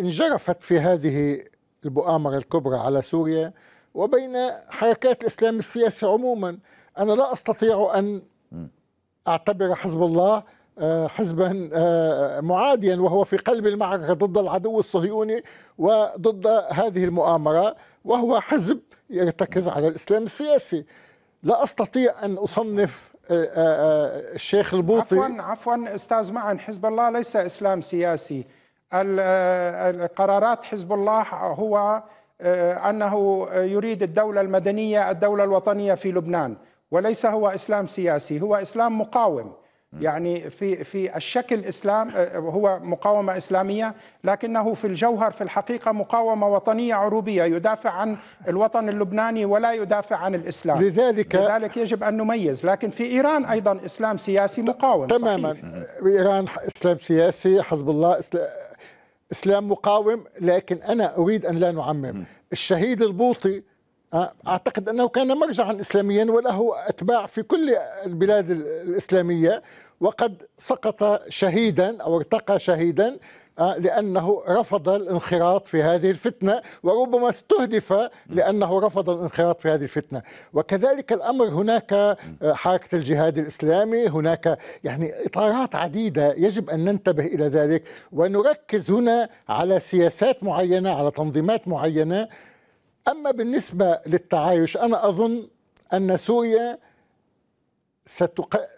Speaker 2: انجرفت في هذه المؤامرة الكبرى على سوريا وبين حركات الإسلام السياسي عموما أنا لا أستطيع أن أعتبر حزب الله آه، حزبا آه، معاديا وهو في قلب المعركة ضد العدو الصهيوني وضد هذه المؤامرة وهو حزب يرتكز على الإسلام السياسي لا أستطيع أن أصنف آه، الشيخ البوطي عفوا
Speaker 3: عفوا أستاذ معن حزب الله ليس إسلام سياسي قرارات حزب الله هو أنه يريد الدولة المدنية الدولة الوطنية في لبنان وليس هو إسلام سياسي هو إسلام مقاوم يعني في في الشكل اسلام آه، آه، هو مقاومه اسلاميه لكنه في الجوهر في الحقيقه مقاومه وطنيه عروبيه يدافع عن الوطن اللبناني ولا يدافع عن الاسلام لذلك لذلك يجب ان نميز لكن في ايران ايضا اسلام سياسي مقاوم تماما
Speaker 2: صحيح. ايران اسلام سياسي حزب الله إسلام اسلام مقاوم لكن انا اريد ان لا نعمم الشهيد البوطي أعتقد أنه كان مرجعا إسلاميا وله أتباع في كل البلاد الإسلامية وقد سقط شهيدا أو ارتقى شهيدا آه، لأنه رفض الانخراط في هذه الفتنة وربما استهدف لأنه رفض الانخراط في هذه الفتنة وكذلك الأمر هناك آه، حركة الجهاد الإسلامي هناك يعني إطارات عديدة يجب أن ننتبه إلى ذلك ونركز هنا على سياسات معينة على تنظيمات معينة أما بالنسبة للتعايش أنا أظن أن سوريا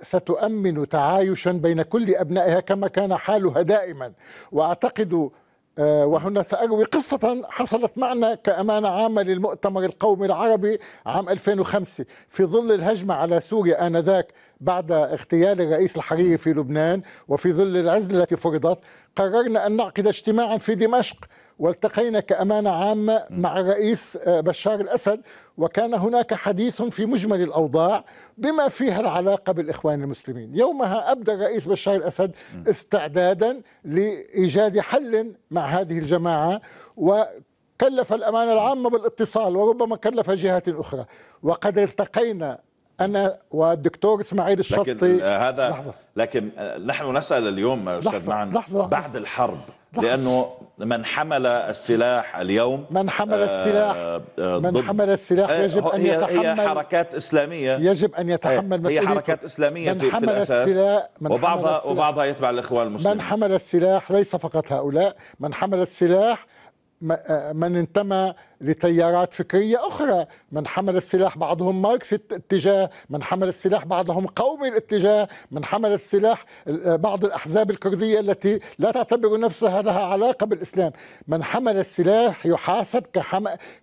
Speaker 2: ستؤمن تعايشا بين كل أبنائها كما كان حالها دائما وأعتقد آه، وهنا سأروي قصة حصلت معنا كأمانة عامة للمؤتمر القومي العربي عام 2005 في ظل الهجمة على سوريا آنذاك بعد اغتيال الرئيس الحريري في لبنان وفي ظل العزلة التي فرضت قررنا أن نعقد اجتماعا في دمشق والتقينا كأمانة عامة مع الرئيس آه، بشار الأسد وكان هناك حديث في مجمل الأوضاع بما فيها العلاقة بالإخوان المسلمين يومها أبدى الرئيس بشار الأسد استعدادا لإيجاد حل مع هذه الجماعة و كلف الأمانة العامة بالاتصال وربما كلف جهات أخرى وقد التقينا انا والدكتور اسماعيل الشطي لكن آه، هذا لحظة.
Speaker 1: لكن آه، نحن نسال اليوم استاذ معن لحظة بعد الحرب لحظة. لانه من حمل السلاح اليوم من حمل آه، السلاح آه من حمل
Speaker 2: السلاح يجب ان يتحمل هي
Speaker 1: حركات اسلاميه يجب ان يتحمل مسؤوليته هي حركات اسلاميه من في, حمل في الاساس من وبعضها حمل السلاح وبعضها يتبع الاخوان المسلمين من
Speaker 2: حمل السلاح ليس فقط هؤلاء من حمل السلاح من انتمى لتيارات فكرية أخرى من حمل السلاح بعضهم ماركسي اتجاه من حمل السلاح بعضهم قومي الاتجاه من حمل السلاح آه، بعض الأحزاب الكردية التي لا تعتبر نفسها لها علاقة بالإسلام من حمل السلاح يحاسب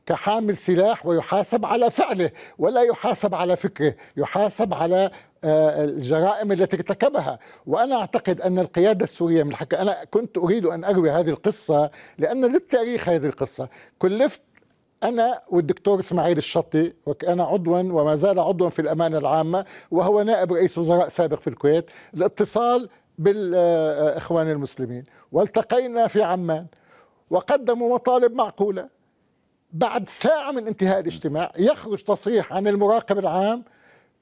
Speaker 2: كحامل سلاح ويحاسب على فعله ولا يحاسب على فكره يحاسب على آه، الجرائم التي ارتكبها وأنا أعتقد أن القيادة السورية من الحكي أنا كنت أريد أن أروي هذه القصة لأن للتاريخ هذه القصة كلفت أنا والدكتور إسماعيل الشطي وكان عضوا وما زال عضوا في الأمانة العامة وهو نائب رئيس وزراء سابق في الكويت الاتصال بالإخوان آه، المسلمين والتقينا في عمان وقدموا مطالب معقولة بعد ساعة من انتهاء الاجتماع يخرج تصريح عن المراقب العام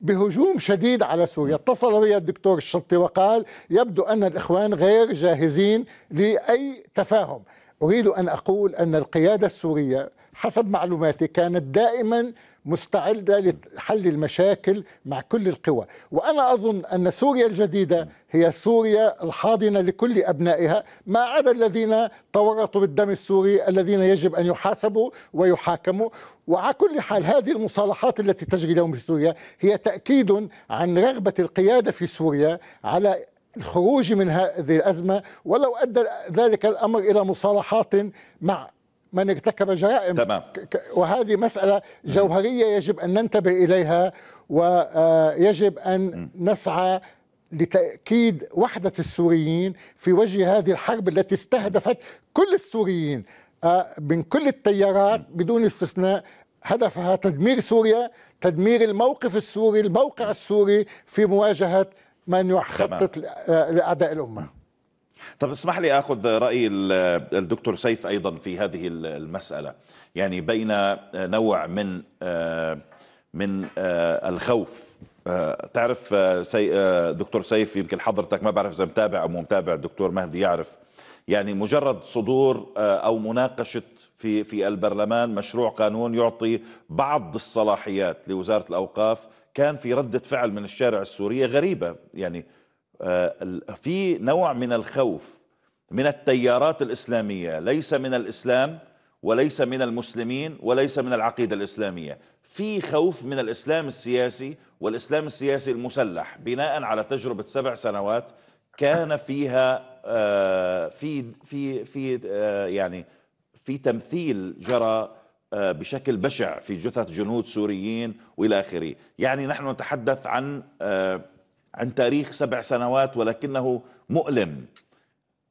Speaker 2: بهجوم شديد على سوريا اتصل بي الدكتور الشطي وقال يبدو أن الإخوان غير جاهزين لأي تفاهم أريد أن أقول أن القيادة السورية حسب معلوماتي كانت دائما مستعدة لحل المشاكل مع كل القوى وأنا أظن أن سوريا الجديدة هي سوريا الحاضنة لكل أبنائها ما عدا الذين تورطوا بالدم السوري الذين يجب أن يحاسبوا ويحاكموا وعلى كل حال هذه المصالحات التي تجري اليوم في سوريا هي تأكيد عن رغبة القيادة في سوريا على الخروج من هذه الأزمة ولو أدى ذلك الأمر إلى مصالحات مع من ارتكب جرائم تمام. وهذه مسألة جوهرية يجب أن ننتبه إليها ويجب أن نسعى لتأكيد وحدة السوريين في وجه هذه الحرب التي استهدفت كل السوريين آه، من كل التيارات بدون استثناء هدفها تدمير سوريا تدمير الموقف السوري الموقع السوري في مواجهة من يخطط آه، لأعداء الأمة
Speaker 1: طب اسمح لي اخذ راي الدكتور سيف ايضا في هذه المساله يعني بين نوع من آه، من آه، الخوف آه، تعرف سي دكتور سيف يمكن حضرتك ما بعرف اذا متابع او متابع الدكتور مهدي يعرف يعني مجرد صدور او مناقشه في في البرلمان مشروع قانون يعطي بعض الصلاحيات لوزاره الاوقاف كان في رده فعل من الشارع السوريه غريبه يعني آه، في نوع من الخوف من التيارات الإسلامية ليس من الإسلام وليس من المسلمين وليس من العقيدة الإسلامية في خوف من الإسلام السياسي والإسلام السياسي المسلح بناء على تجربة سبع سنوات كان فيها آه، في في في آه، يعني في تمثيل جرى بشكل بشع في جثث جنود سوريين والى اخره، يعني نحن نتحدث عن عن تاريخ سبع سنوات ولكنه مؤلم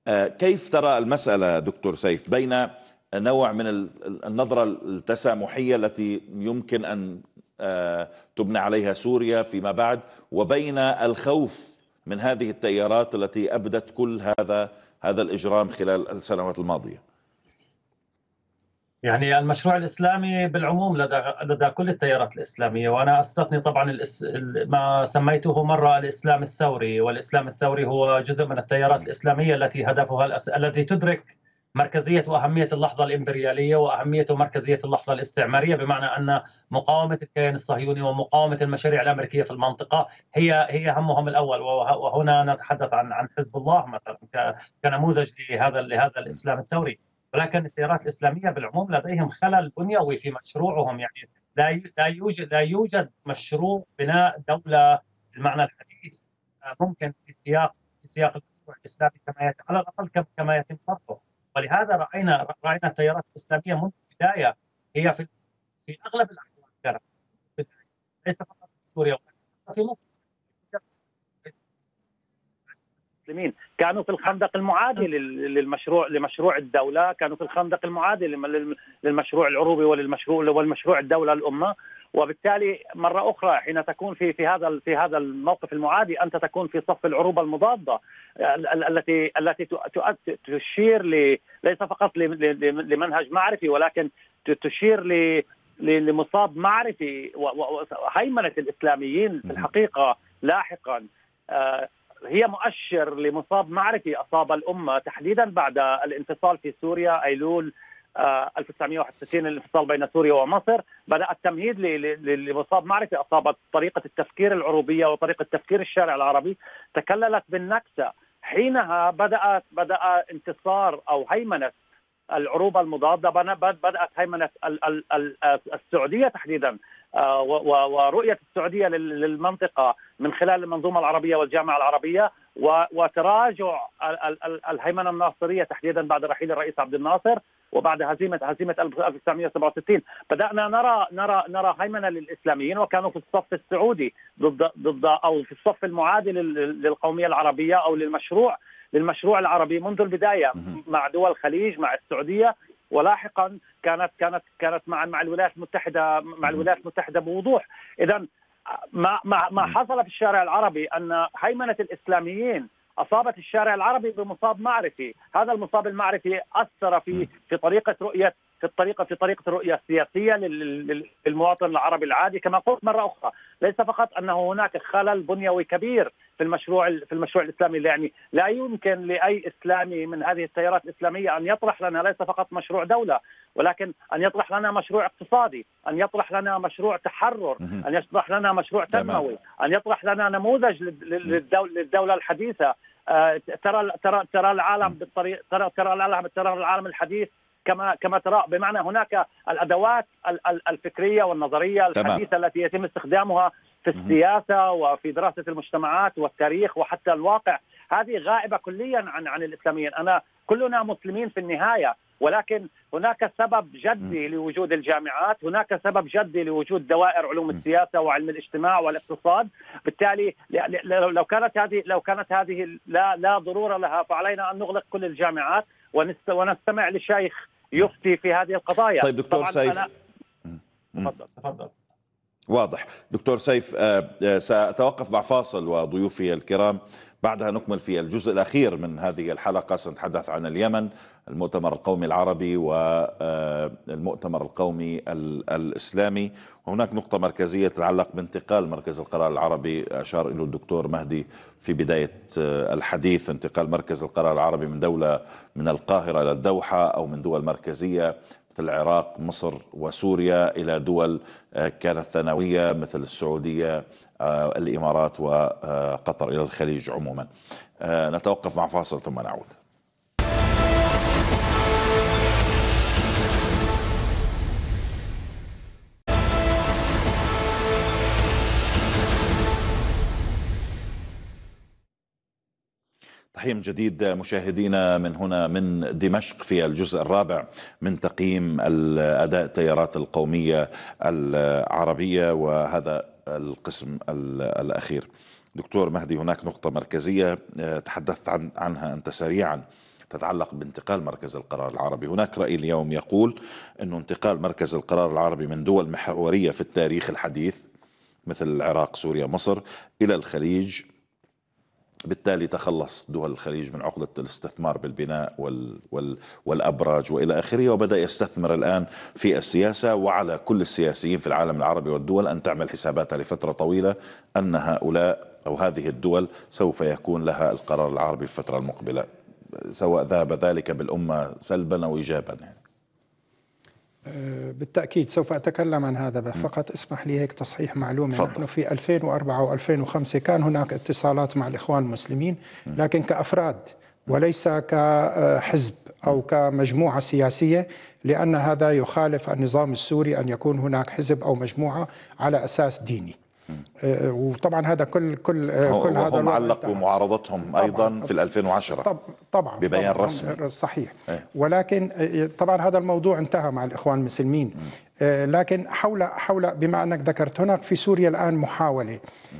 Speaker 1: آه، كيف ترى المسألة دكتور سيف بين نوع من النظرة التسامحية التي يمكن أن آه، تبنى عليها سوريا فيما بعد وبين الخوف من هذه التيارات التي أبدت كل هذا هذا الإجرام خلال السنوات الماضية
Speaker 4: يعني المشروع الاسلامي بالعموم لدى لدى كل التيارات الاسلاميه وانا استثني طبعا الإس... ما سميته مره الاسلام الثوري والاسلام الثوري هو جزء من التيارات الاسلاميه التي هدفها الأس... التي تدرك مركزيه واهميه اللحظه الامبرياليه واهميه ومركزيه اللحظه الاستعماريه بمعنى ان مقاومه الكيان الصهيوني ومقاومه المشاريع الامريكيه في المنطقه هي هي همهم الاول وهنا نتحدث عن عن حزب الله مثلا كنموذج لهذا لهذا الاسلام الثوري. ولكن التيارات الاسلاميه بالعموم لديهم خلل بنيوي في مشروعهم يعني لا لا يوجد لا يوجد مشروع بناء دوله بالمعنى الحديث آه، ممكن في سياق في سياق المشروع الاسلامي كما يتم على الاقل كما يتم فرضه ولهذا راينا راينا التيارات الاسلاميه منذ البدايه هي في في اغلب
Speaker 5: الاحوال ليس فقط في سوريا وفي في مصر المسلمين كانوا في الخندق المعادي أه. للمشروع لمشروع الدولة كانوا في الخندق المعادي للمشروع العروبي وللمشروع والمشروع الدولة الأمة وبالتالي مرة أخرى حين تكون في في هذا في هذا الموقف المعادي أنت تكون في صف العروبة المضادة التي التي تشير ليس فقط لمنهج معرفي ولكن تشير لمصاب معرفي وهيمنة الإسلاميين في نعم. الحقيقة لاحقا آه، هي مؤشر لمصاب معركي أصاب الأمة تحديدا بعد الانفصال في سوريا أيلول 1961 آه، الانفصال بين سوريا ومصر بدأ التمهيد لمصاب معركة أصابت طريقة التفكير العروبية وطريقة تفكير الشارع العربي تكللت بالنكسة حينها بدأت بدأ انتصار أو هيمنة العروبة المضادة بدأت هيمنة السعودية تحديدا آه، ورؤية السعودية للمنطقة من خلال المنظومة العربية والجامعة العربية وتراجع الهيمنة الناصرية تحديدا بعد رحيل الرئيس عبد الناصر وبعد هزيمة هزيمة 1967 بدأنا نرى نرى نرى هيمنة للإسلاميين وكانوا في الصف السعودي ضد ضد أو في الصف المعادي للقومية العربية أو للمشروع للمشروع العربي منذ البداية مع دول الخليج مع السعودية ولاحقا كانت كانت كانت مع مع الولايات المتحده مع الولايات المتحده بوضوح اذا ما ما ما حصل في الشارع العربي ان هيمنه الاسلاميين اصابت الشارع العربي بمصاب معرفي، هذا المصاب المعرفي اثر في في طريقه رؤيه في الطريقه في طريقه الرؤيه السياسيه للمواطن العربي العادي كما قلت مره اخرى ليس فقط انه هناك خلل بنيوي كبير في المشروع في المشروع الاسلامي يعني لا يمكن لاي اسلامي من هذه التيارات الاسلاميه ان يطرح لنا ليس فقط مشروع دوله ولكن ان يطرح لنا مشروع اقتصادي، ان يطرح لنا مشروع تحرر، ان يطرح لنا مشروع تنموي، ان يطرح لنا نموذج للدوله الحديثه، آه، ترى ترى ترى العالم بالطريق ترى ترى العالم ترى العالم الحديث كما كما ترى بمعنى هناك الادوات الفكريه والنظريه الحديثه تمام. التي يتم استخدامها في السياسه وفي دراسه المجتمعات والتاريخ وحتى الواقع هذه غائبه كليا عن عن الاسلاميين انا كلنا مسلمين في النهايه ولكن هناك سبب جدي لوجود الجامعات هناك سبب جدي لوجود دوائر علوم السياسه وعلم الاجتماع والاقتصاد بالتالي لو كانت هذه لو كانت هذه لا لا ضروره لها فعلينا ان نغلق كل الجامعات ونستمع للشيخ يفتي في هذه القضايا طيب دكتور سيف
Speaker 1: تفضل تفضل واضح دكتور سيف آه، آه، سأتوقف مع فاصل وضيوفي الكرام بعدها نكمل في الجزء الأخير من هذه الحلقة سنتحدث عن اليمن المؤتمر القومي العربي والمؤتمر آه، القومي الإسلامي وهناك نقطة مركزية تتعلق بانتقال مركز القرار العربي أشار إليه الدكتور مهدي في بداية آه، الحديث انتقال مركز القرار العربي من دولة من القاهرة إلى الدوحة أو من دول مركزية مثل العراق مصر وسوريا إلى دول آه، كانت ثانوية مثل السعودية الإمارات وقطر إلى الخليج عموما نتوقف مع فاصل ثم نعود تحية من جديد مشاهدينا من هنا من دمشق في الجزء الرابع من تقييم أداء التيارات القومية العربية وهذا القسم الأخير دكتور مهدي هناك نقطة مركزية آه، تحدثت عن عنها أنت سريعا تتعلق بانتقال مركز القرار العربي هناك رأي اليوم يقول أن انتقال مركز القرار العربي من دول محورية في التاريخ الحديث مثل العراق سوريا مصر إلى الخليج بالتالي تخلص دول الخليج من عقدة الاستثمار بالبناء وال وال والأبراج وإلى آخره وبدأ يستثمر الآن في السياسة وعلى كل السياسيين في العالم العربي والدول أن تعمل حساباتها لفترة طويلة أن هؤلاء أو هذه الدول سوف يكون لها القرار العربي في الفترة المقبلة سواء ذهب ذلك بالأمة سلبا أو إيجابا يعني.
Speaker 3: آه، بالتأكيد سوف أتكلم عن هذا فقط اسمح لي هيك تصحيح معلومة فضل. نحن في 2004 و2005 كان هناك اتصالات مع الإخوان المسلمين لكن كأفراد وليس كحزب آه، أو كمجموعة سياسية لأن هذا يخالف النظام السوري أن يكون هناك حزب أو مجموعة على أساس ديني آه، وطبعا هذا كل كل آه، كل هذا
Speaker 1: علقوا معارضتهم ايضا في 2010 طبعا ببيان رسمي صحيح إيه.
Speaker 3: ولكن آه، طبعا هذا الموضوع انتهى مع الاخوان المسلمين آه، لكن حول حول بما انك ذكرت هناك في سوريا الان محاوله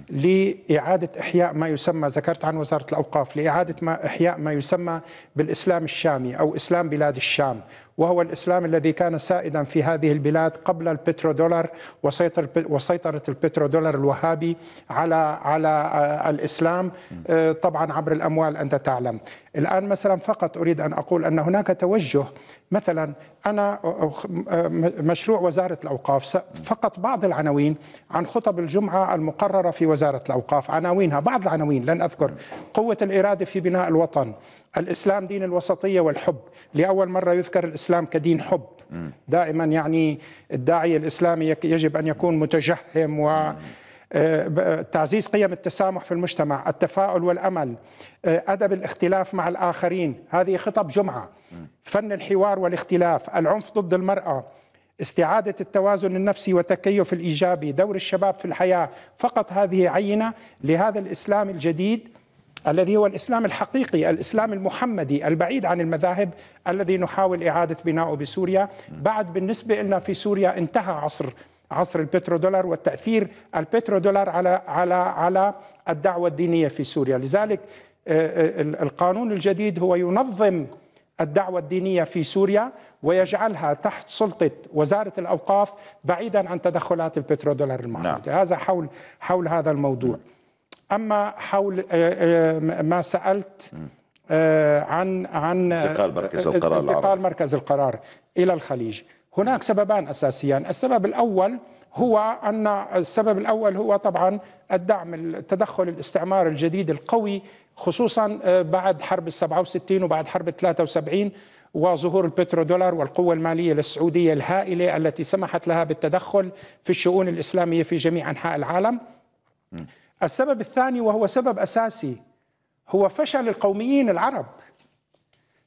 Speaker 3: لاعاده احياء ما يسمى ذكرت عن وزاره الاوقاف لاعاده ما احياء ما يسمى بالاسلام الشامي او اسلام بلاد الشام وهو الاسلام الذي كان سائدا في هذه البلاد قبل البترودولار وسيطر وسيطره البترودولار الوهابي على على آه، الاسلام آه، طبعا عبر الاموال انت تعلم. الان مثلا فقط اريد ان اقول ان هناك توجه مثلا أنا آه، مشروع وزارة الأوقاف فقط بعض العناوين عن خطب الجمعة المقررة في وزارة الأوقاف عناوينها بعض العناوين لن أذكر قوة الإرادة في بناء الوطن الإسلام دين الوسطية والحب لأول مرة يذكر الإسلام كدين حب دائما يعني الداعية الإسلامي يجب أن يكون متجهم و آه، تعزيز قيم التسامح في المجتمع التفاؤل والأمل آه، أدب الاختلاف مع الآخرين هذه خطب جمعة فن الحوار والاختلاف العنف ضد المرأة استعادة التوازن النفسي والتكيف الإيجابي دور الشباب في الحياة فقط هذه عينة لهذا الإسلام الجديد الذي هو الإسلام الحقيقي الإسلام المحمدي البعيد عن المذاهب الذي نحاول إعادة بناؤه بسوريا بعد بالنسبة لنا في سوريا انتهى عصر عصر البترودولار وتاثير البترودولار على على على الدعوه الدينيه في سوريا، لذلك آه، آه، القانون الجديد هو ينظم الدعوه الدينيه في سوريا ويجعلها تحت سلطه وزاره الاوقاف بعيدا عن تدخلات البترودولار المعروضه، نعم. هذا حول حول هذا الموضوع. نعم. اما حول آه، ما سالت عن عن انتقال مركز القرار انتقال مركز القرار الى الخليج. هناك سببان اساسيان، السبب الاول هو ان السبب الاول هو طبعا الدعم التدخل الاستعمار الجديد القوي خصوصا آه، بعد حرب ال 67 وبعد حرب ال 73 وظهور البترو دولار والقوة المالية للسعودية الهائلة التي سمحت لها بالتدخل في الشؤون الإسلامية في جميع أنحاء العالم السبب الثاني وهو سبب أساسي هو فشل القوميين العرب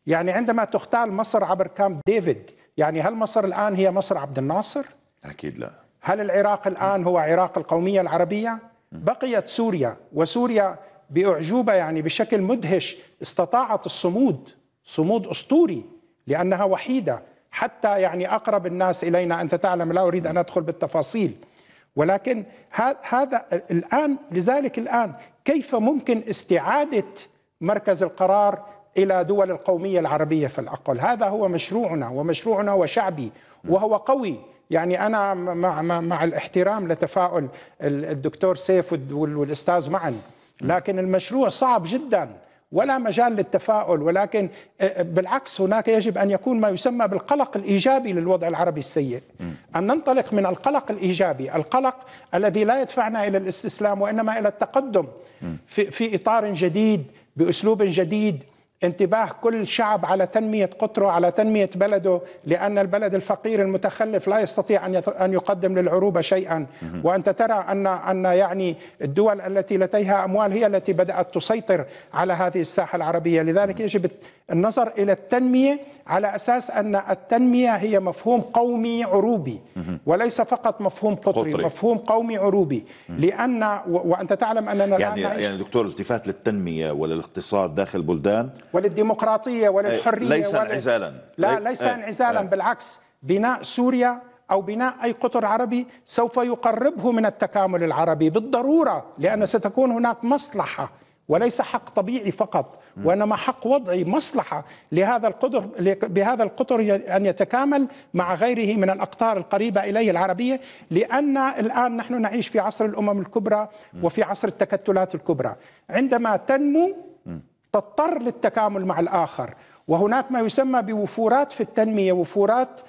Speaker 3: يعني عندما تغتال مصر عبر كامب ديفيد يعني هل مصر الآن هي مصر عبد الناصر؟ أكيد لا هل العراق الآن هو عراق القومية العربية؟ بقيت سوريا وسوريا بأعجوبة يعني بشكل مدهش استطاعت الصمود صمود أسطوري لأنها وحيدة حتى يعني أقرب الناس إلينا أنت تعلم لا أريد أن أدخل بالتفاصيل ولكن هذا الآن لذلك الآن كيف ممكن استعادة مركز القرار الى دول القوميه العربيه في الاقل، هذا هو مشروعنا ومشروعنا وشعبي وهو قوي يعني انا مع مع الاحترام لتفاؤل الدكتور سيف والاستاذ معا لكن المشروع صعب جدا ولا مجال للتفاؤل ولكن آه، آه، بالعكس هناك يجب ان يكون ما يسمى بالقلق الايجابي للوضع العربي السيء ان ننطلق من القلق الايجابي القلق الذي لا يدفعنا الى الاستسلام وانما الى التقدم في في اطار جديد باسلوب جديد انتباه كل شعب على تنمية قطره على تنمية بلده لأن البلد الفقير المتخلف لا يستطيع أن أن يقدم للعروبة شيئا وأنت ترى أن أن يعني الدول التي لديها أموال هي التي بدأت تسيطر على هذه الساحة العربية لذلك يجب النظر إلى التنمية على أساس أن التنمية هي مفهوم قومي عروبي وليس فقط مفهوم قطري, قطري. مفهوم قومي عروبي لأن وأنت تعلم أننا يعني يعني
Speaker 1: دكتور التفات للتنمية وللاقتصاد داخل بلدان
Speaker 3: وللديمقراطيه إيه، وللحريه ليس ولل... انعزالا لا إيه، ليس إيه، انعزالا بالعكس بناء سوريا او بناء اي قطر عربي سوف يقربه من التكامل العربي بالضروره لان ستكون هناك مصلحه وليس حق طبيعي فقط وانما حق وضعي مصلحه لهذا القطر بهذا القطر ان يتكامل مع غيره من الاقطار القريبه اليه العربيه لان الان نحن نعيش في عصر الامم الكبرى وفي عصر التكتلات الكبرى عندما تنمو تضطر للتكامل مع الآخر وهناك ما يسمى بوفورات في التنمية وفورات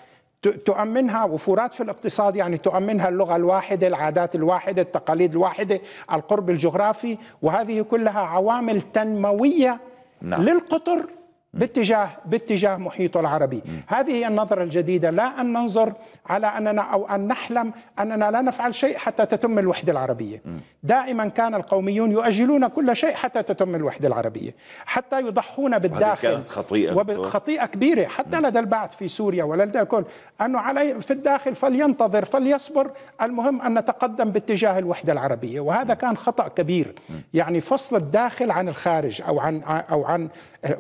Speaker 3: تؤمنها وفورات في الاقتصاد يعني تؤمنها اللغة الواحدة العادات الواحدة التقاليد الواحدة القرب الجغرافي وهذه كلها عوامل تنموية نعم. للقطر باتجاه باتجاه محيطه العربي، هذه هي النظرة الجديدة، لا أن ننظر على أننا أو أن نحلم أننا لا نفعل شيء حتى تتم الوحدة العربية. دائما كان القوميون يؤجلون كل شيء حتى تتم الوحدة العربية، حتى يضحون بالداخل كانت خطيئة وخطيئة كبيرة حتى لدى البعث في سوريا ولدى الكل، أنه علي في الداخل فلينتظر فليصبر، المهم أن نتقدم باتجاه الوحدة العربية، وهذا كان خطأ كبير، يعني فصل الداخل عن الخارج أو عن أو عن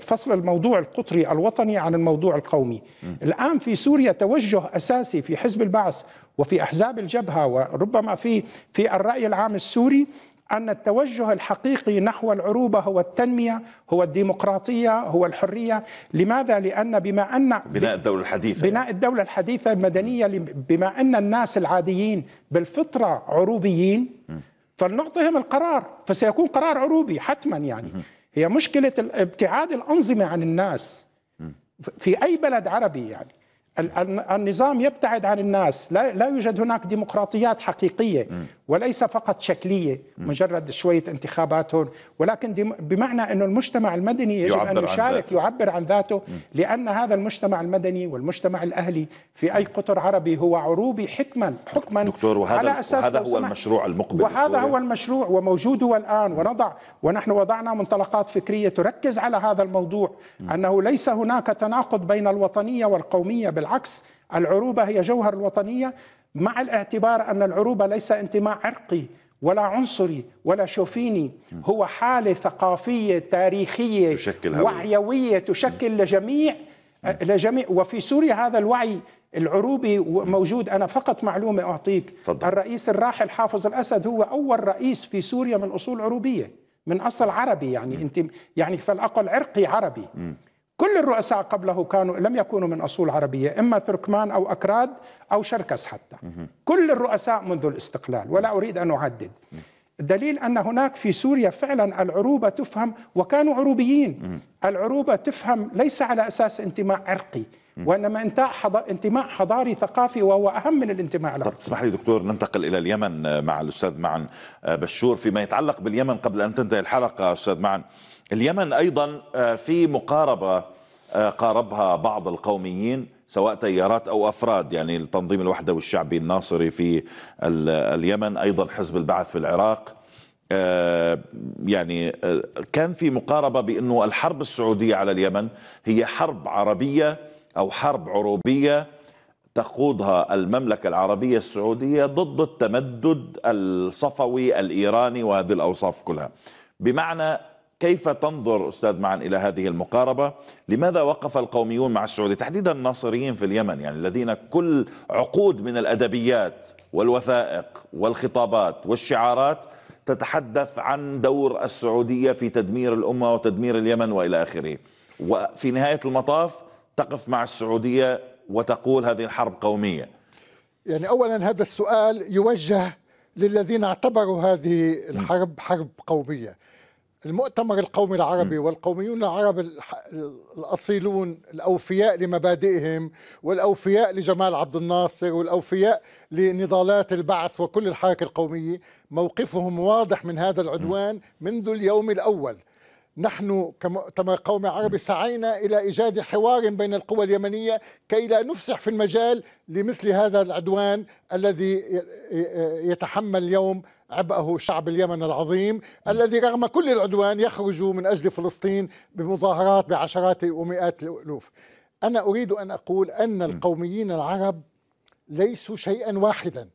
Speaker 3: فصل الموضوع الموضوع القطري الوطني عن الموضوع القومي م. الآن في سوريا توجه أساسي في حزب البعث وفي أحزاب الجبهة وربما في في الرأي العام السوري أن التوجه الحقيقي نحو العروبة هو التنمية هو الديمقراطية هو الحرية لماذا؟ لأن بما أن
Speaker 1: بناء الدولة الحديثة يعني.
Speaker 3: بناء الدولة الحديثة المدنية بما أن الناس العاديين بالفطرة عروبيين فلنعطيهم القرار فسيكون قرار عروبي حتما يعني هي مشكله ابتعاد الانظمه عن الناس في اي بلد عربي يعني النظام يبتعد عن الناس لا يوجد هناك ديمقراطيات حقيقيه وليس فقط شكليه مجرد شويه انتخابات هون ولكن بمعنى انه المجتمع المدني يجب ان يشارك عن يعبر عن ذاته لان هذا المجتمع المدني والمجتمع الاهلي في اي قطر عربي هو عروبي حكما حكما دكتور وهذا على أساس وهذا هو المشروع المقبل وهذا هو المشروع وموجود هو الان ونضع ونحن وضعنا منطلقات فكريه تركز على هذا الموضوع انه ليس هناك تناقض بين الوطنيه والقوميه بالعكس العروبه هي جوهر الوطنيه مع الاعتبار أن العروبة ليس انتماء عرقي ولا عنصري ولا شوفيني هو حالة ثقافية تاريخية تشكل وعيوية تشكل لجميع لجميع وفي سوريا هذا الوعي العروبي موجود أنا فقط معلومة أعطيك فضل. الرئيس الراحل حافظ الأسد هو أول رئيس في سوريا من أصول عروبية من أصل عربي يعني انت يعني فالأقل عرقي عربي م. كل الرؤساء قبله كانوا لم يكونوا من اصول عربيه اما تركمان او اكراد او شركس حتى كل الرؤساء منذ الاستقلال ولا اريد ان اعدد دليل ان هناك في سوريا فعلا العروبه تفهم وكانوا عروبيين العروبه تفهم ليس على اساس انتماء عرقي وانما انتماء حضاري ثقافي وهو اهم من الانتماء العرقي. طب
Speaker 1: تسمح لي دكتور ننتقل الى اليمن آه، مع الاستاذ معن آه، بشور فيما يتعلق باليمن قبل ان تنتهي الحلقه استاذ معن. اليمن ايضا آه، في مقاربه قاربها بعض القوميين سواء تيارات أو أفراد يعني التنظيم الوحدة والشعبي الناصري في اليمن أيضا حزب البعث في العراق آه، يعني آه، كان في مقاربة بأنه الحرب السعودية على اليمن هي حرب عربية أو حرب عروبية تخوضها المملكة العربية السعودية ضد التمدد الصفوي الإيراني وهذه الأوصاف كلها بمعنى كيف تنظر أستاذ معا إلى هذه المقاربة لماذا وقف القوميون مع السعودية تحديدا الناصريين في اليمن يعني الذين كل عقود من الأدبيات والوثائق والخطابات والشعارات تتحدث عن دور السعودية في تدمير الأمة وتدمير اليمن وإلى آخره وفي نهاية المطاف تقف مع السعودية وتقول هذه الحرب قومية
Speaker 2: يعني أولا هذا السؤال يوجه للذين اعتبروا هذه الحرب حرب قومية المؤتمر القومي العربي م. والقوميون العرب الاصيلون الاوفياء لمبادئهم والاوفياء لجمال عبد الناصر والاوفياء لنضالات البعث وكل الحركه القوميه موقفهم واضح من هذا العدوان منذ اليوم الاول نحن كمؤتمر قومي عربي سعينا الى ايجاد حوار بين القوى اليمنيه كي لا نفسح في المجال لمثل هذا العدوان الذي يتحمل اليوم عبئه الشعب اليمن العظيم م. الذي رغم كل العدوان يخرج من أجل فلسطين بمظاهرات بعشرات ومئات الألوف أنا أريد أن أقول أن القوميين العرب ليسوا شيئا واحدا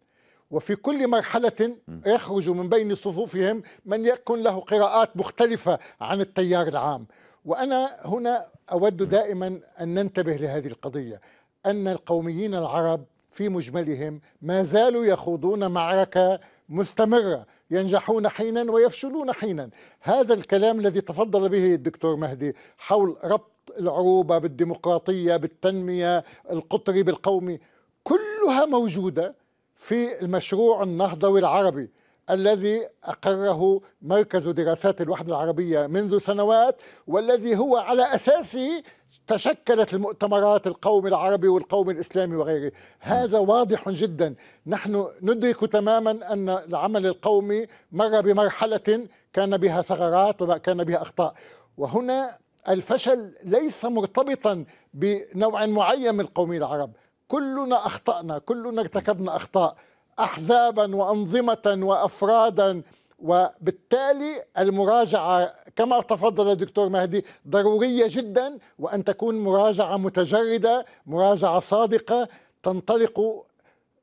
Speaker 2: وفي كل مرحلة يخرج من بين صفوفهم من يكن له قراءات مختلفة عن التيار العام وأنا هنا أود دائما أن ننتبه لهذه القضية أن القوميين العرب في مجملهم ما زالوا يخوضون معركة مستمرة ينجحون حينا ويفشلون حينا هذا الكلام الذي تفضل به الدكتور مهدي حول ربط العروبة بالديمقراطية بالتنمية القطري بالقومي كلها موجودة في المشروع النهضوي العربي الذي أقره مركز دراسات الوحدة العربية منذ سنوات والذي هو على أساسه تشكلت المؤتمرات القومي العربي والقومي الإسلامي وغيره هذا واضح جدا نحن ندرك تماما أن العمل القومي مر بمرحلة كان بها ثغرات وكان بها أخطاء وهنا الفشل ليس مرتبطا بنوع معين من القومي العرب كلنا أخطأنا كلنا ارتكبنا أخطاء احزابا وانظمه وافرادا وبالتالي المراجعه كما تفضل الدكتور مهدي ضروريه جدا وان تكون مراجعه متجرده، مراجعه صادقه تنطلق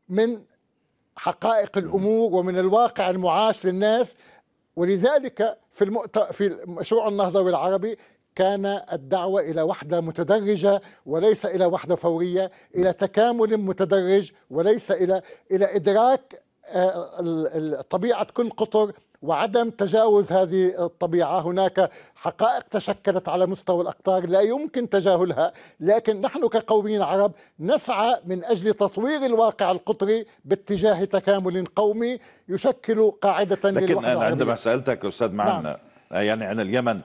Speaker 2: من حقائق الامور ومن الواقع المعاش للناس ولذلك في المؤت... في مشروع النهضوي العربي كان الدعوة إلى وحدة متدرجة وليس إلى وحدة فورية إلى تكامل متدرج وليس إلى إلى إدراك آه، طبيعة كل قطر وعدم تجاوز هذه الطبيعة هناك حقائق تشكلت على مستوى الأقطار لا يمكن تجاهلها لكن نحن كقوميين عرب نسعى من أجل تطوير الواقع القطري باتجاه تكامل قومي يشكل قاعدة لكن أنا عندما
Speaker 1: سألتك أستاذ معنا نعم. آه، يعني عن اليمن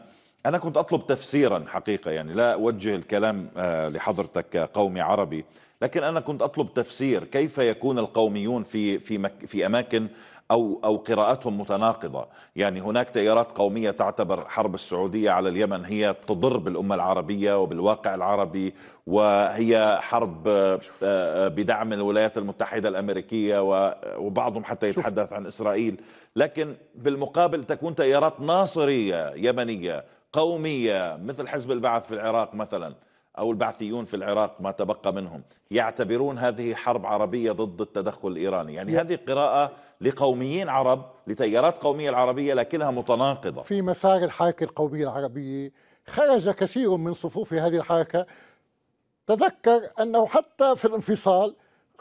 Speaker 1: أنا كنت أطلب تفسيرا حقيقة يعني لا أوجه الكلام آه، لحضرتك قومي عربي لكن أنا كنت أطلب تفسير كيف يكون القوميون في في مك في أماكن أو أو قراءاتهم متناقضة يعني هناك تيارات قومية تعتبر حرب السعودية على اليمن هي تضر بالأمة العربية وبالواقع العربي وهي حرب آه، آه، بدعم الولايات المتحدة الأمريكية وبعضهم حتى يتحدث عن إسرائيل لكن بالمقابل تكون تيارات ناصرية يمنية قومية مثل حزب البعث في العراق مثلا أو البعثيون في العراق ما تبقى منهم يعتبرون هذه حرب عربية ضد التدخل الإيراني يعني هذه قراءة لقوميين عرب لتيارات قومية العربية لكنها متناقضة في
Speaker 2: مسار الحركة القومية العربية خرج كثير من صفوف هذه الحركة تذكر أنه حتى في الانفصال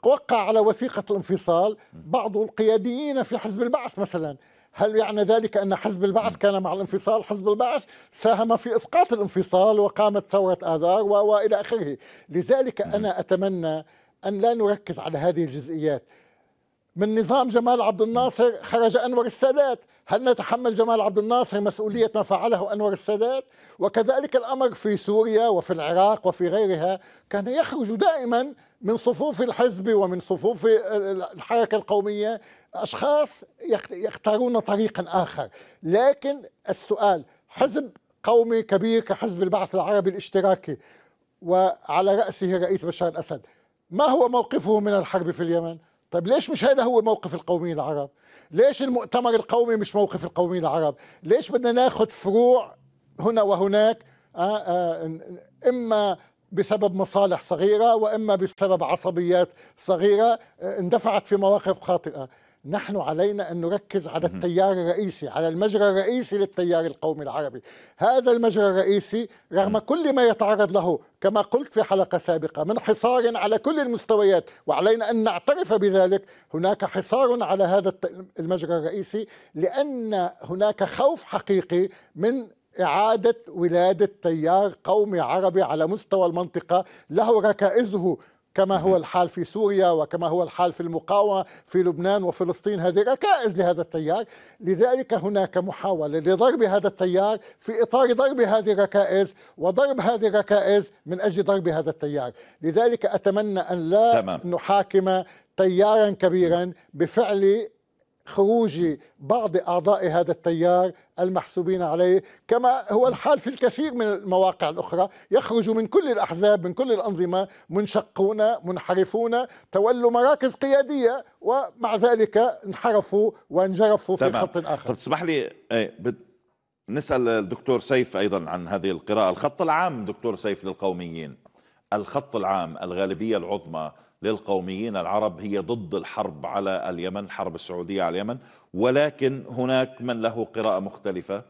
Speaker 2: وقع على وثيقة الانفصال بعض القياديين في حزب البعث مثلا هل يعني ذلك أن حزب البعث كان مع الانفصال حزب البعث ساهم في إسقاط الانفصال وقامت ثورة آذار وإلى آخره لذلك أنا أتمنى أن لا نركز على هذه الجزئيات من نظام جمال عبد الناصر خرج أنور السادات هل نتحمل جمال عبد الناصر مسؤولية ما فعله أنور السادات وكذلك الأمر في سوريا وفي العراق وفي غيرها كان يخرج دائما من صفوف الحزب ومن صفوف الحركة القومية أشخاص يختارون طريقا آخر لكن السؤال حزب قومي كبير كحزب البعث العربي الاشتراكي وعلى رأسه رئيس بشار الأسد ما هو موقفه من الحرب في اليمن؟ طيب ليش مش هذا هو موقف القوميين العرب؟ ليش المؤتمر القومي مش موقف القوميين العرب؟ ليش بدنا ناخذ فروع هنا وهناك آه، آه، اما بسبب مصالح صغيره واما بسبب عصبيات صغيره آه، اندفعت في مواقف خاطئه نحن علينا أن نركز على التيار الرئيسي على المجرى الرئيسي للتيار القومي العربي هذا المجرى الرئيسي رغم كل ما يتعرض له كما قلت في حلقة سابقة من حصار على كل المستويات وعلينا أن نعترف بذلك هناك حصار على هذا المجرى الرئيسي لأن هناك خوف حقيقي من إعادة ولادة تيار قومي عربي على مستوى المنطقة له ركائزه كما هو الحال في سوريا وكما هو الحال في المقاومة في لبنان وفلسطين هذه ركائز لهذا التيار لذلك هناك محاولة لضرب هذا التيار في إطار ضرب هذه الركائز وضرب هذه الركائز من أجل ضرب هذا التيار لذلك أتمنى أن لا تمام. نحاكم تيارا كبيرا بفعل خروج بعض أعضاء هذا التيار المحسوبين عليه كما هو الحال في الكثير من المواقع الأخرى يخرج من كل الأحزاب من كل الأنظمة منشقون منحرفون تولوا مراكز قيادية ومع ذلك انحرفوا وانجرفوا في خط آخر
Speaker 1: طب تسمح لي إيه، نسأل الدكتور سيف أيضا عن هذه القراءة الخط العام دكتور سيف للقوميين الخط العام الغالبية العظمى للقوميين العرب هي ضد الحرب على اليمن حرب السعودية على اليمن ولكن هناك من له قراءة مختلفة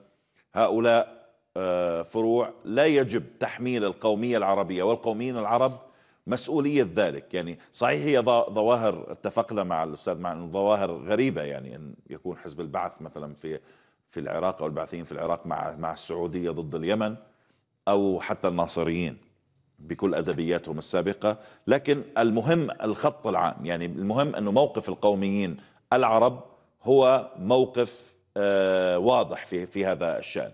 Speaker 1: هؤلاء آه، فروع لا يجب تحميل القومية العربية والقوميين العرب مسؤولية ذلك يعني صحيح هي ظواهر اتفقنا مع الأستاذ مع أنه ظواهر غريبة يعني أن يكون حزب البعث مثلا في في العراق أو البعثيين في العراق مع مع السعودية ضد اليمن أو حتى الناصريين بكل أدبياتهم السابقة لكن المهم الخط العام يعني المهم أنه موقف القوميين العرب هو موقف آه، واضح في في هذا الشأن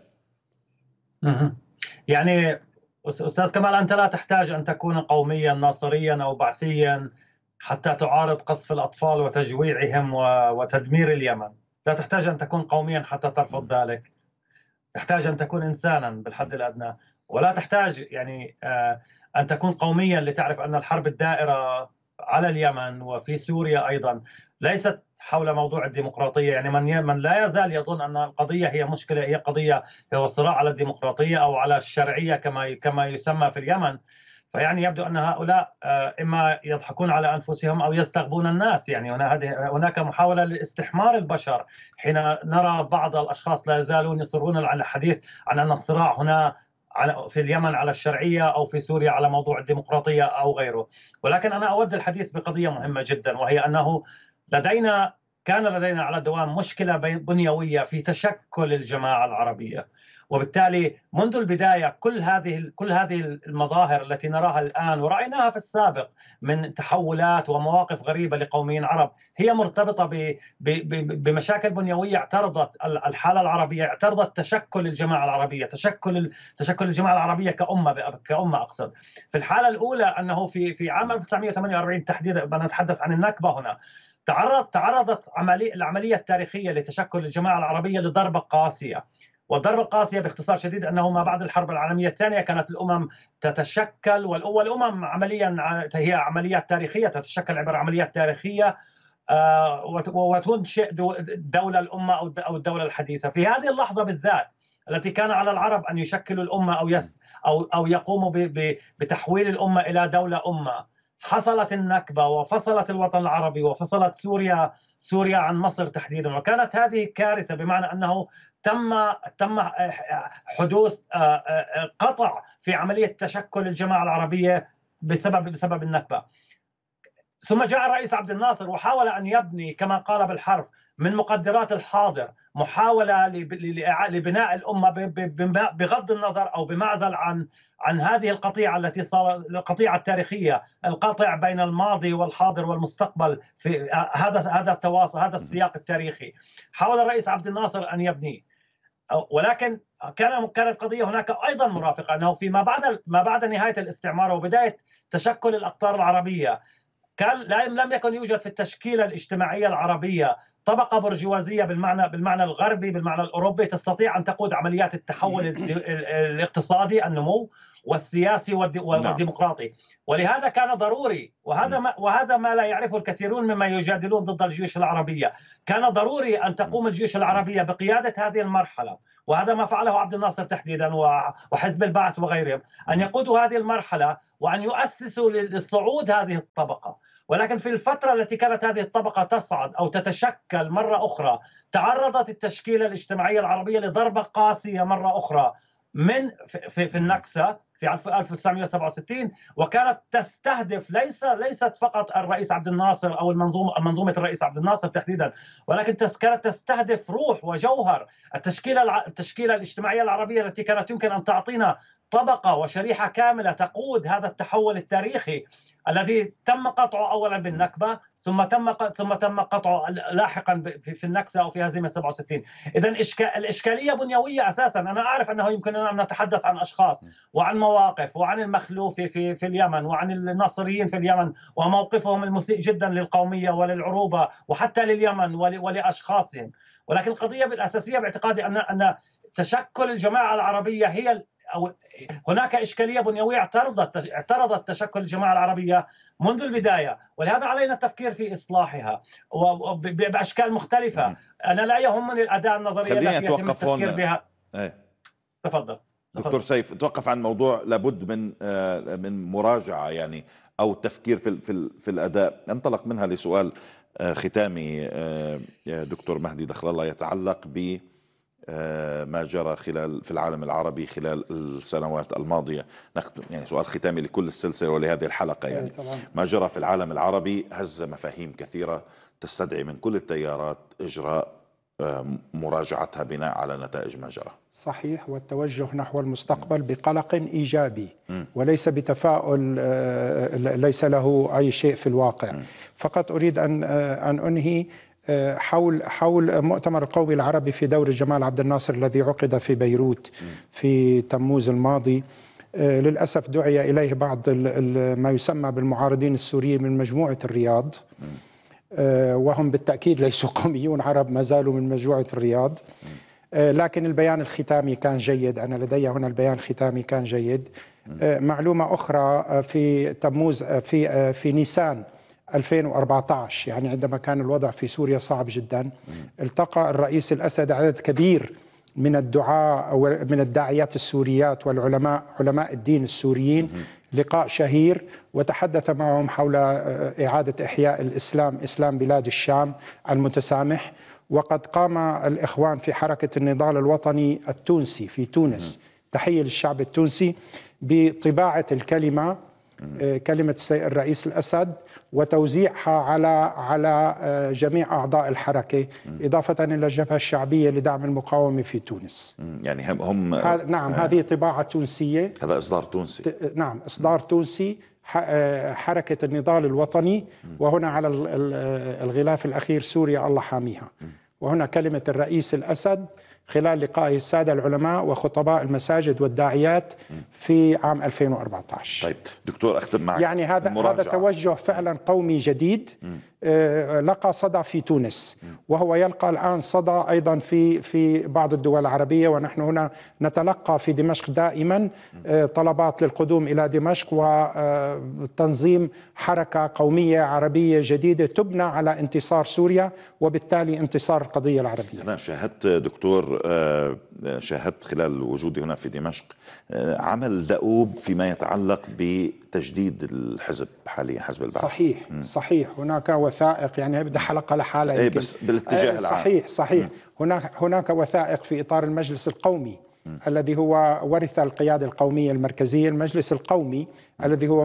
Speaker 4: يعني أستاذ كمال أنت لا تحتاج أن تكون قوميا ناصريا أو بعثيا حتى تعارض قصف الأطفال وتجويعهم وتدمير اليمن لا تحتاج أن تكون قوميا حتى ترفض ذلك تحتاج أن تكون إنسانا بالحد الأدنى ولا تحتاج يعني آه، ان تكون قوميا لتعرف ان الحرب الدائره على اليمن وفي سوريا ايضا ليست حول موضوع الديمقراطيه يعني من من لا يزال يظن ان القضيه هي مشكله هي قضيه هو صراع على الديمقراطيه او على الشرعيه كما كما يسمى في اليمن فيعني يبدو ان هؤلاء آه، اما يضحكون على انفسهم او يستغبون الناس يعني هناك محاوله لاستحمار البشر حين نرى بعض الاشخاص لا يزالون يصرون على الحديث عن ان الصراع هنا على في اليمن على الشرعيه او في سوريا على موضوع الديمقراطيه او غيره، ولكن انا اود الحديث بقضيه مهمه جدا وهي انه لدينا كان لدينا على دوام مشكلة بنيوية في تشكل الجماعة العربية وبالتالي منذ البداية كل هذه كل هذه المظاهر التي نراها الآن ورأيناها في السابق من تحولات ومواقف غريبة لقوميين عرب هي مرتبطة ب ب بمشاكل بنيوية اعترضت الحالة العربية اعترضت تشكل الجماعة العربية تشكل تشكل الجماعة العربية كأمة كأمة أقصد في الحالة الأولى أنه في في عام 1948 تحديدا نتحدث عن النكبة هنا تعرض تعرضت عملي العملية التاريخية لتشكل الجماعة العربية لضربة قاسية والضربة القاسية باختصار شديد أنه ما بعد الحرب العالمية الثانية كانت الأمم تتشكل والأمم عمليا هي عمليات تاريخية تتشكل عبر عمليات تاريخية آه، وتنشئ دولة الأمة أو الدولة الحديثة في هذه اللحظة بالذات التي كان على العرب أن يشكلوا الأمة أو يس أو أو يقوموا بتحويل الأمة إلى دولة أمة حصلت النكبة وفصلت الوطن العربي وفصلت سوريا سوريا عن مصر تحديدا وكانت هذه كارثة بمعنى أنه تم تم حدوث آه، آه، آه، قطع في عملية تشكل الجماعة العربية بسبب بسبب النكبة ثم جاء الرئيس عبد الناصر وحاول ان يبني كما قال بالحرف من مقدرات الحاضر محاوله لبناء الامه بغض النظر او بمعزل عن عن هذه القطيعه التي صارت القطيعه التاريخيه القاطع بين الماضي والحاضر والمستقبل في آه، هذا هذا التواصل هذا السياق التاريخي حاول الرئيس عبد الناصر ان يبنيه ولكن كان كانت قضيه هناك ايضا مرافقه انه فيما بعد ما بعد نهايه الاستعمار وبدايه تشكل الاقطار العربيه كان لم يكن يوجد في التشكيله الاجتماعيه العربيه طبقه برجوازيه بالمعنى بالمعنى الغربي بالمعنى الاوروبي تستطيع ان تقود عمليات التحول الاقتصادي النمو والسياسي نعم. والديمقراطي نعم. ولهذا كان ضروري وهذا ما وهذا ما لا يعرفه الكثيرون مما يجادلون ضد الجيوش العربيه كان ضروري ان تقوم الجيوش العربيه بقياده هذه المرحله وهذا ما فعله عبد الناصر تحديدا وحزب البعث وغيرهم ان يقودوا هذه المرحله وان يؤسسوا لصعود هذه الطبقه ولكن في الفترة التي كانت هذه الطبقة تصعد أو تتشكل مرة أخرى تعرضت التشكيلة الاجتماعية العربية لضربة قاسية مرة أخرى من في, في النكسة في 1967 وكانت تستهدف ليس ليست فقط الرئيس عبد الناصر او المنظومه منظومه الرئيس عبد الناصر تحديدا ولكن كانت تستهدف روح وجوهر التشكيله التشكيله الاجتماعيه العربيه التي كانت يمكن ان تعطينا طبقه وشريحه كامله تقود هذا التحول التاريخي الذي تم قطعه اولا بالنكبه ثم تم ثم تم قطعه لاحقا في النكسه او في هزيمه 67 اذا الاشكاليه بنيويه اساسا انا اعرف انه يمكننا ان نتحدث عن اشخاص وعن مواقف وعن المخلوف في في اليمن وعن الناصريين في اليمن وموقفهم المسيء جدا للقوميه وللعروبه وحتى لليمن ولاشخاصهم ولكن القضيه الاساسيه باعتقادي ان ان تشكل الجماعه العربيه هي أو هناك إشكالية بنيوية اعترضت اعترضت تشكل الجماعة العربية منذ البداية ولهذا علينا التفكير في إصلاحها بأشكال مختلفة نعم. أنا لا يهمني الأداء النظرية التي يتم التفكير بها إيه. تفضل دكتور
Speaker 1: سيف توقف عن موضوع لابد من آه، من مراجعه يعني او تفكير في في في الاداء انطلق منها لسؤال آه، ختامي آه، دكتور مهدي دخل الله يتعلق ب ما جرى خلال في العالم العربي خلال السنوات الماضيه يعني سؤال ختامي لكل السلسله ولهذه الحلقه يعني إيه، ما جرى في العالم العربي هز مفاهيم كثيره تستدعي من كل التيارات اجراء مراجعتها بناء على نتائج ما جرى
Speaker 3: صحيح والتوجه نحو المستقبل بقلق إيجابي وليس بتفاؤل آه، ليس له أي شيء في الواقع فقط أريد أن آه، أن أنهي آه، حول حول مؤتمر القومي العربي في دور جمال عبد الناصر الذي عقد في بيروت في تموز الماضي للأسف دعي إليه بعض ما يسمى بالمعارضين السوريين من مجموعة الرياض م. آه، وهم بالتأكيد ليسوا قوميون عرب ما زالوا من مجوعة الرياض آه، لكن البيان الختامي كان جيد أنا لدي هنا البيان الختامي كان جيد آه، معلومة أخرى في تموز في في نيسان 2014 يعني عندما كان الوضع في سوريا صعب جدا التقى الرئيس الأسد عدد كبير من الدعاة من الداعيات السوريات والعلماء علماء الدين السوريين لقاء شهير وتحدث معهم حول آه، إعادة إحياء الإسلام إسلام بلاد الشام المتسامح وقد قام الإخوان في حركة النضال الوطني التونسي في تونس تحية للشعب التونسي بطباعة الكلمة آه، كلمة السيد الرئيس الأسد وتوزيعها على على آه، جميع أعضاء الحركة إضافة إلى الجبهة الشعبية لدعم المقاومة في تونس
Speaker 1: يعني هم, هم ها نعم آه. هذه
Speaker 3: طباعة تونسية
Speaker 1: هذا إصدار تونسي
Speaker 3: نعم إصدار تونسي حركة النضال الوطني وهنا على الغلاف الأخير سوريا الله حاميها وهنا كلمة الرئيس الأسد خلال لقائه السادة العلماء وخطباء المساجد والداعيات في عام 2014 طيب
Speaker 1: دكتور أختم معك يعني هذا, هذا
Speaker 3: توجه فعلا قومي جديد م. آه، لقى صدى في تونس وهو يلقى الان صدى ايضا في في بعض الدول العربيه ونحن هنا نتلقى في دمشق دائما آه، طلبات للقدوم الى دمشق وتنظيم آه، حركه قوميه عربيه جديده تبنى على انتصار سوريا وبالتالي انتصار القضيه العربيه.
Speaker 1: انا شاهدت دكتور شاهدت خلال وجودي هنا في دمشق عمل دؤوب فيما يتعلق بتجديد الحزب حاليا حزب البعث. صحيح
Speaker 3: صحيح هناك وثائق يعني هي بدها حلقه لحالها اي بس بالاتجاه آه، العام صحيح صحيح هناك هناك وثائق في اطار المجلس القومي م. الذي هو ورث القياده القوميه المركزيه المجلس القومي م. الذي هو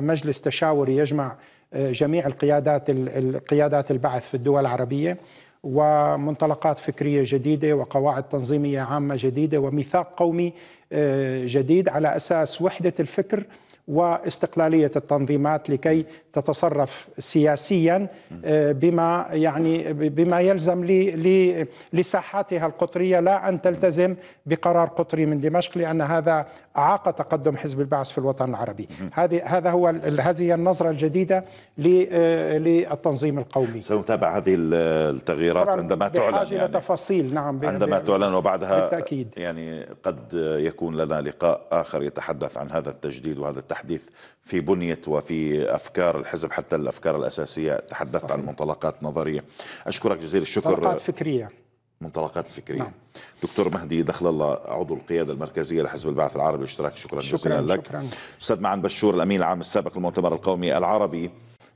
Speaker 3: مجلس تشاوري يجمع آه، جميع القيادات القيادات البعث في الدول العربيه ومنطلقات فكريه جديده وقواعد تنظيميه عامه جديده وميثاق قومي آه، جديد على اساس وحده الفكر واستقلاليه التنظيمات لكي تتصرف سياسيا آه، بما يعني بما يلزم لساحاتها القطريه لا ان تلتزم بقرار قطري من دمشق لان هذا اعاق تقدم حزب البعث في الوطن العربي هذه هذا هو هذه النظره الجديده آه، للتنظيم القومي
Speaker 1: سنتابع هذه التغييرات عندما تعلن يعني
Speaker 3: تفاصيل نعم عندما تعلن وبعدها بالتأكيد.
Speaker 1: يعني قد يكون لنا لقاء اخر يتحدث عن هذا التجديد وهذا التحديث في بنيه وفي افكار الحزب حتى الافكار الاساسيه تحدثت صحيح. عن منطلقات نظريه اشكرك جزيل الشكر منطلقات فكريه منطلقات الفكريه نعم. دكتور مهدي دخل الله عضو القياده المركزيه لحزب البعث العربي الاشتراكي شكرا جزيلا لك شكرا. استاذ معن بشور الامين العام السابق للمؤتمر القومي العربي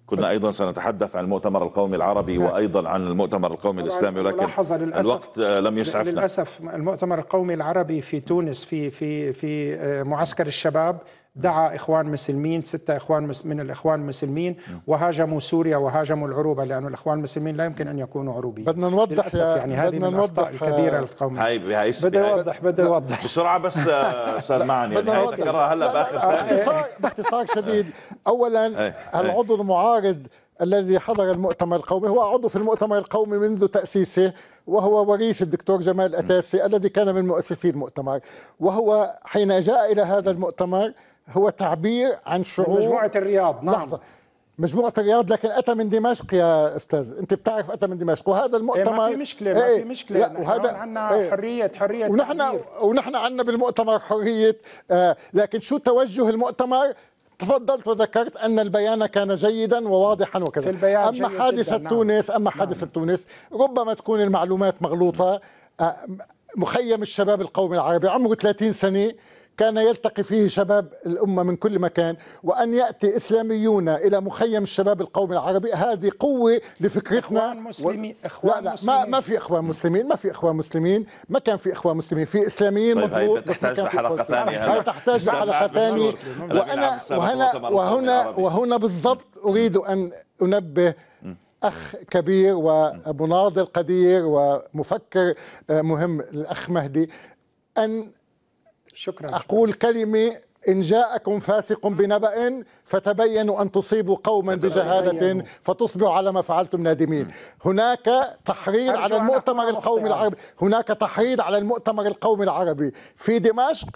Speaker 1: كنا طيب. ايضا سنتحدث عن المؤتمر القومي العربي نعم. وايضا عن المؤتمر القومي الاسلامي ولكن للأسف الوقت آه، لم يسعفنا للاسف
Speaker 3: المؤتمر القومي العربي في تونس في في في آه، معسكر الشباب دعا إخوان مسلمين ستة إخوان من الإخوان المسلمين نعم. وهاجموا سوريا وهاجموا العروبة لانه الإخوان المسلمين لا يمكن أن يكونوا عروبيين بدنا نوضح يا يعني هذه بدنا نوضح الكبيرة للقوم هاي بدي أوضح بدي
Speaker 1: أوضح بسرعة بس آه، أستاذ معني بدنا يعني. نوضح هلا بآخر
Speaker 2: باختصار باختصار شديد أولا إيه، إيه. العضو المعارض الذي حضر المؤتمر القومي هو عضو في المؤتمر القومي منذ تأسيسه وهو وريث الدكتور جمال أتاسي الذي كان من مؤسسي المؤتمر وهو حين جاء إلى هذا المؤتمر هو تعبير عن شعور مجموعة الرياض نعم لحظة مجموعة الرياض لكن أتى من دمشق يا أستاذ أنت بتعرف أتى من دمشق وهذا إيه، المؤتمر ما في مشكلة ما إيه، في مشكلة لا وهذا عندنا إيه. حرية حرية ونحن تعبير. ونحن عندنا بالمؤتمر حرية آه لكن شو توجه المؤتمر تفضلت وذكرت أن البيان كان جيدا وواضحا وكذا في البيان أما حادثة جداً. نعم. تونس أما حادثة نعم. تونس ربما تكون المعلومات مغلوطة مخيم الشباب القومي العربي عمره 30 سنة كان يلتقي فيه شباب الأمة من كل مكان وأن يأتي إسلاميون إلى مخيم الشباب القومي العربي هذه قوة لفكرتنا إخوان مسلمين و... إخوان لا لا مسلمين. ما, ما في إخوان مسلمين ما في إخوان مسلمين ما كان في إخوان مسلمين في إسلاميين طيب مضبوط بس ما كان في حلقة ثانية هاي تحتاج لحلقة ثانية وأنا وهنا وهنا وهنا بالضبط أريد أن أنبه اخ كبير وابو قدير ومفكر آه، مهم الاخ مهدي ان شكرا أقول شكرا. كلمة إن جاءكم فاسق بنبأ فتبينوا أن تصيبوا قوما بجهالة فتصبحوا على ما فعلتم نادمين هناك تحريض على المؤتمر القومي العربي هناك تحريض على المؤتمر القومي العربي في دمشق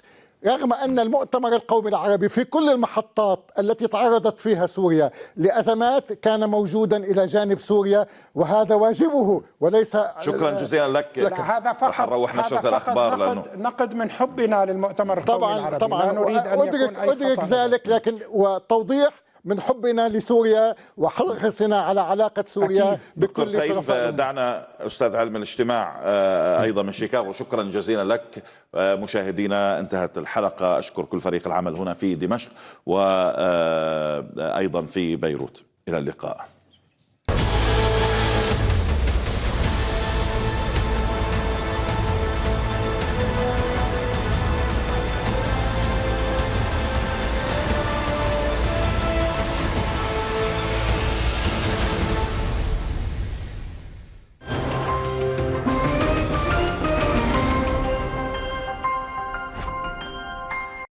Speaker 2: رغم أن المؤتمر القومي العربي في كل المحطات التي تعرضت فيها سوريا لأزمات كان موجودا إلى جانب سوريا وهذا واجبه وليس
Speaker 1: شكرا جزيلا لك, لك. هذا فقط نروح نشرة الأخبار لأنه
Speaker 2: نقد من حبنا للمؤتمر القومي طبعا العربي طبعا لا نريد أن أدرك, أدرك ذلك لكن وتوضيح من حبنا لسوريا وحرصنا على علاقة سوريا أكيد. بكل دكتور سيف آه،
Speaker 1: دعنا أستاذ علم الاجتماع آه، أيضا من شيكاغو شكرا جزيلا لك آه، مشاهدينا انتهت الحلقة أشكر كل فريق العمل هنا في دمشق وأيضا في بيروت إلى اللقاء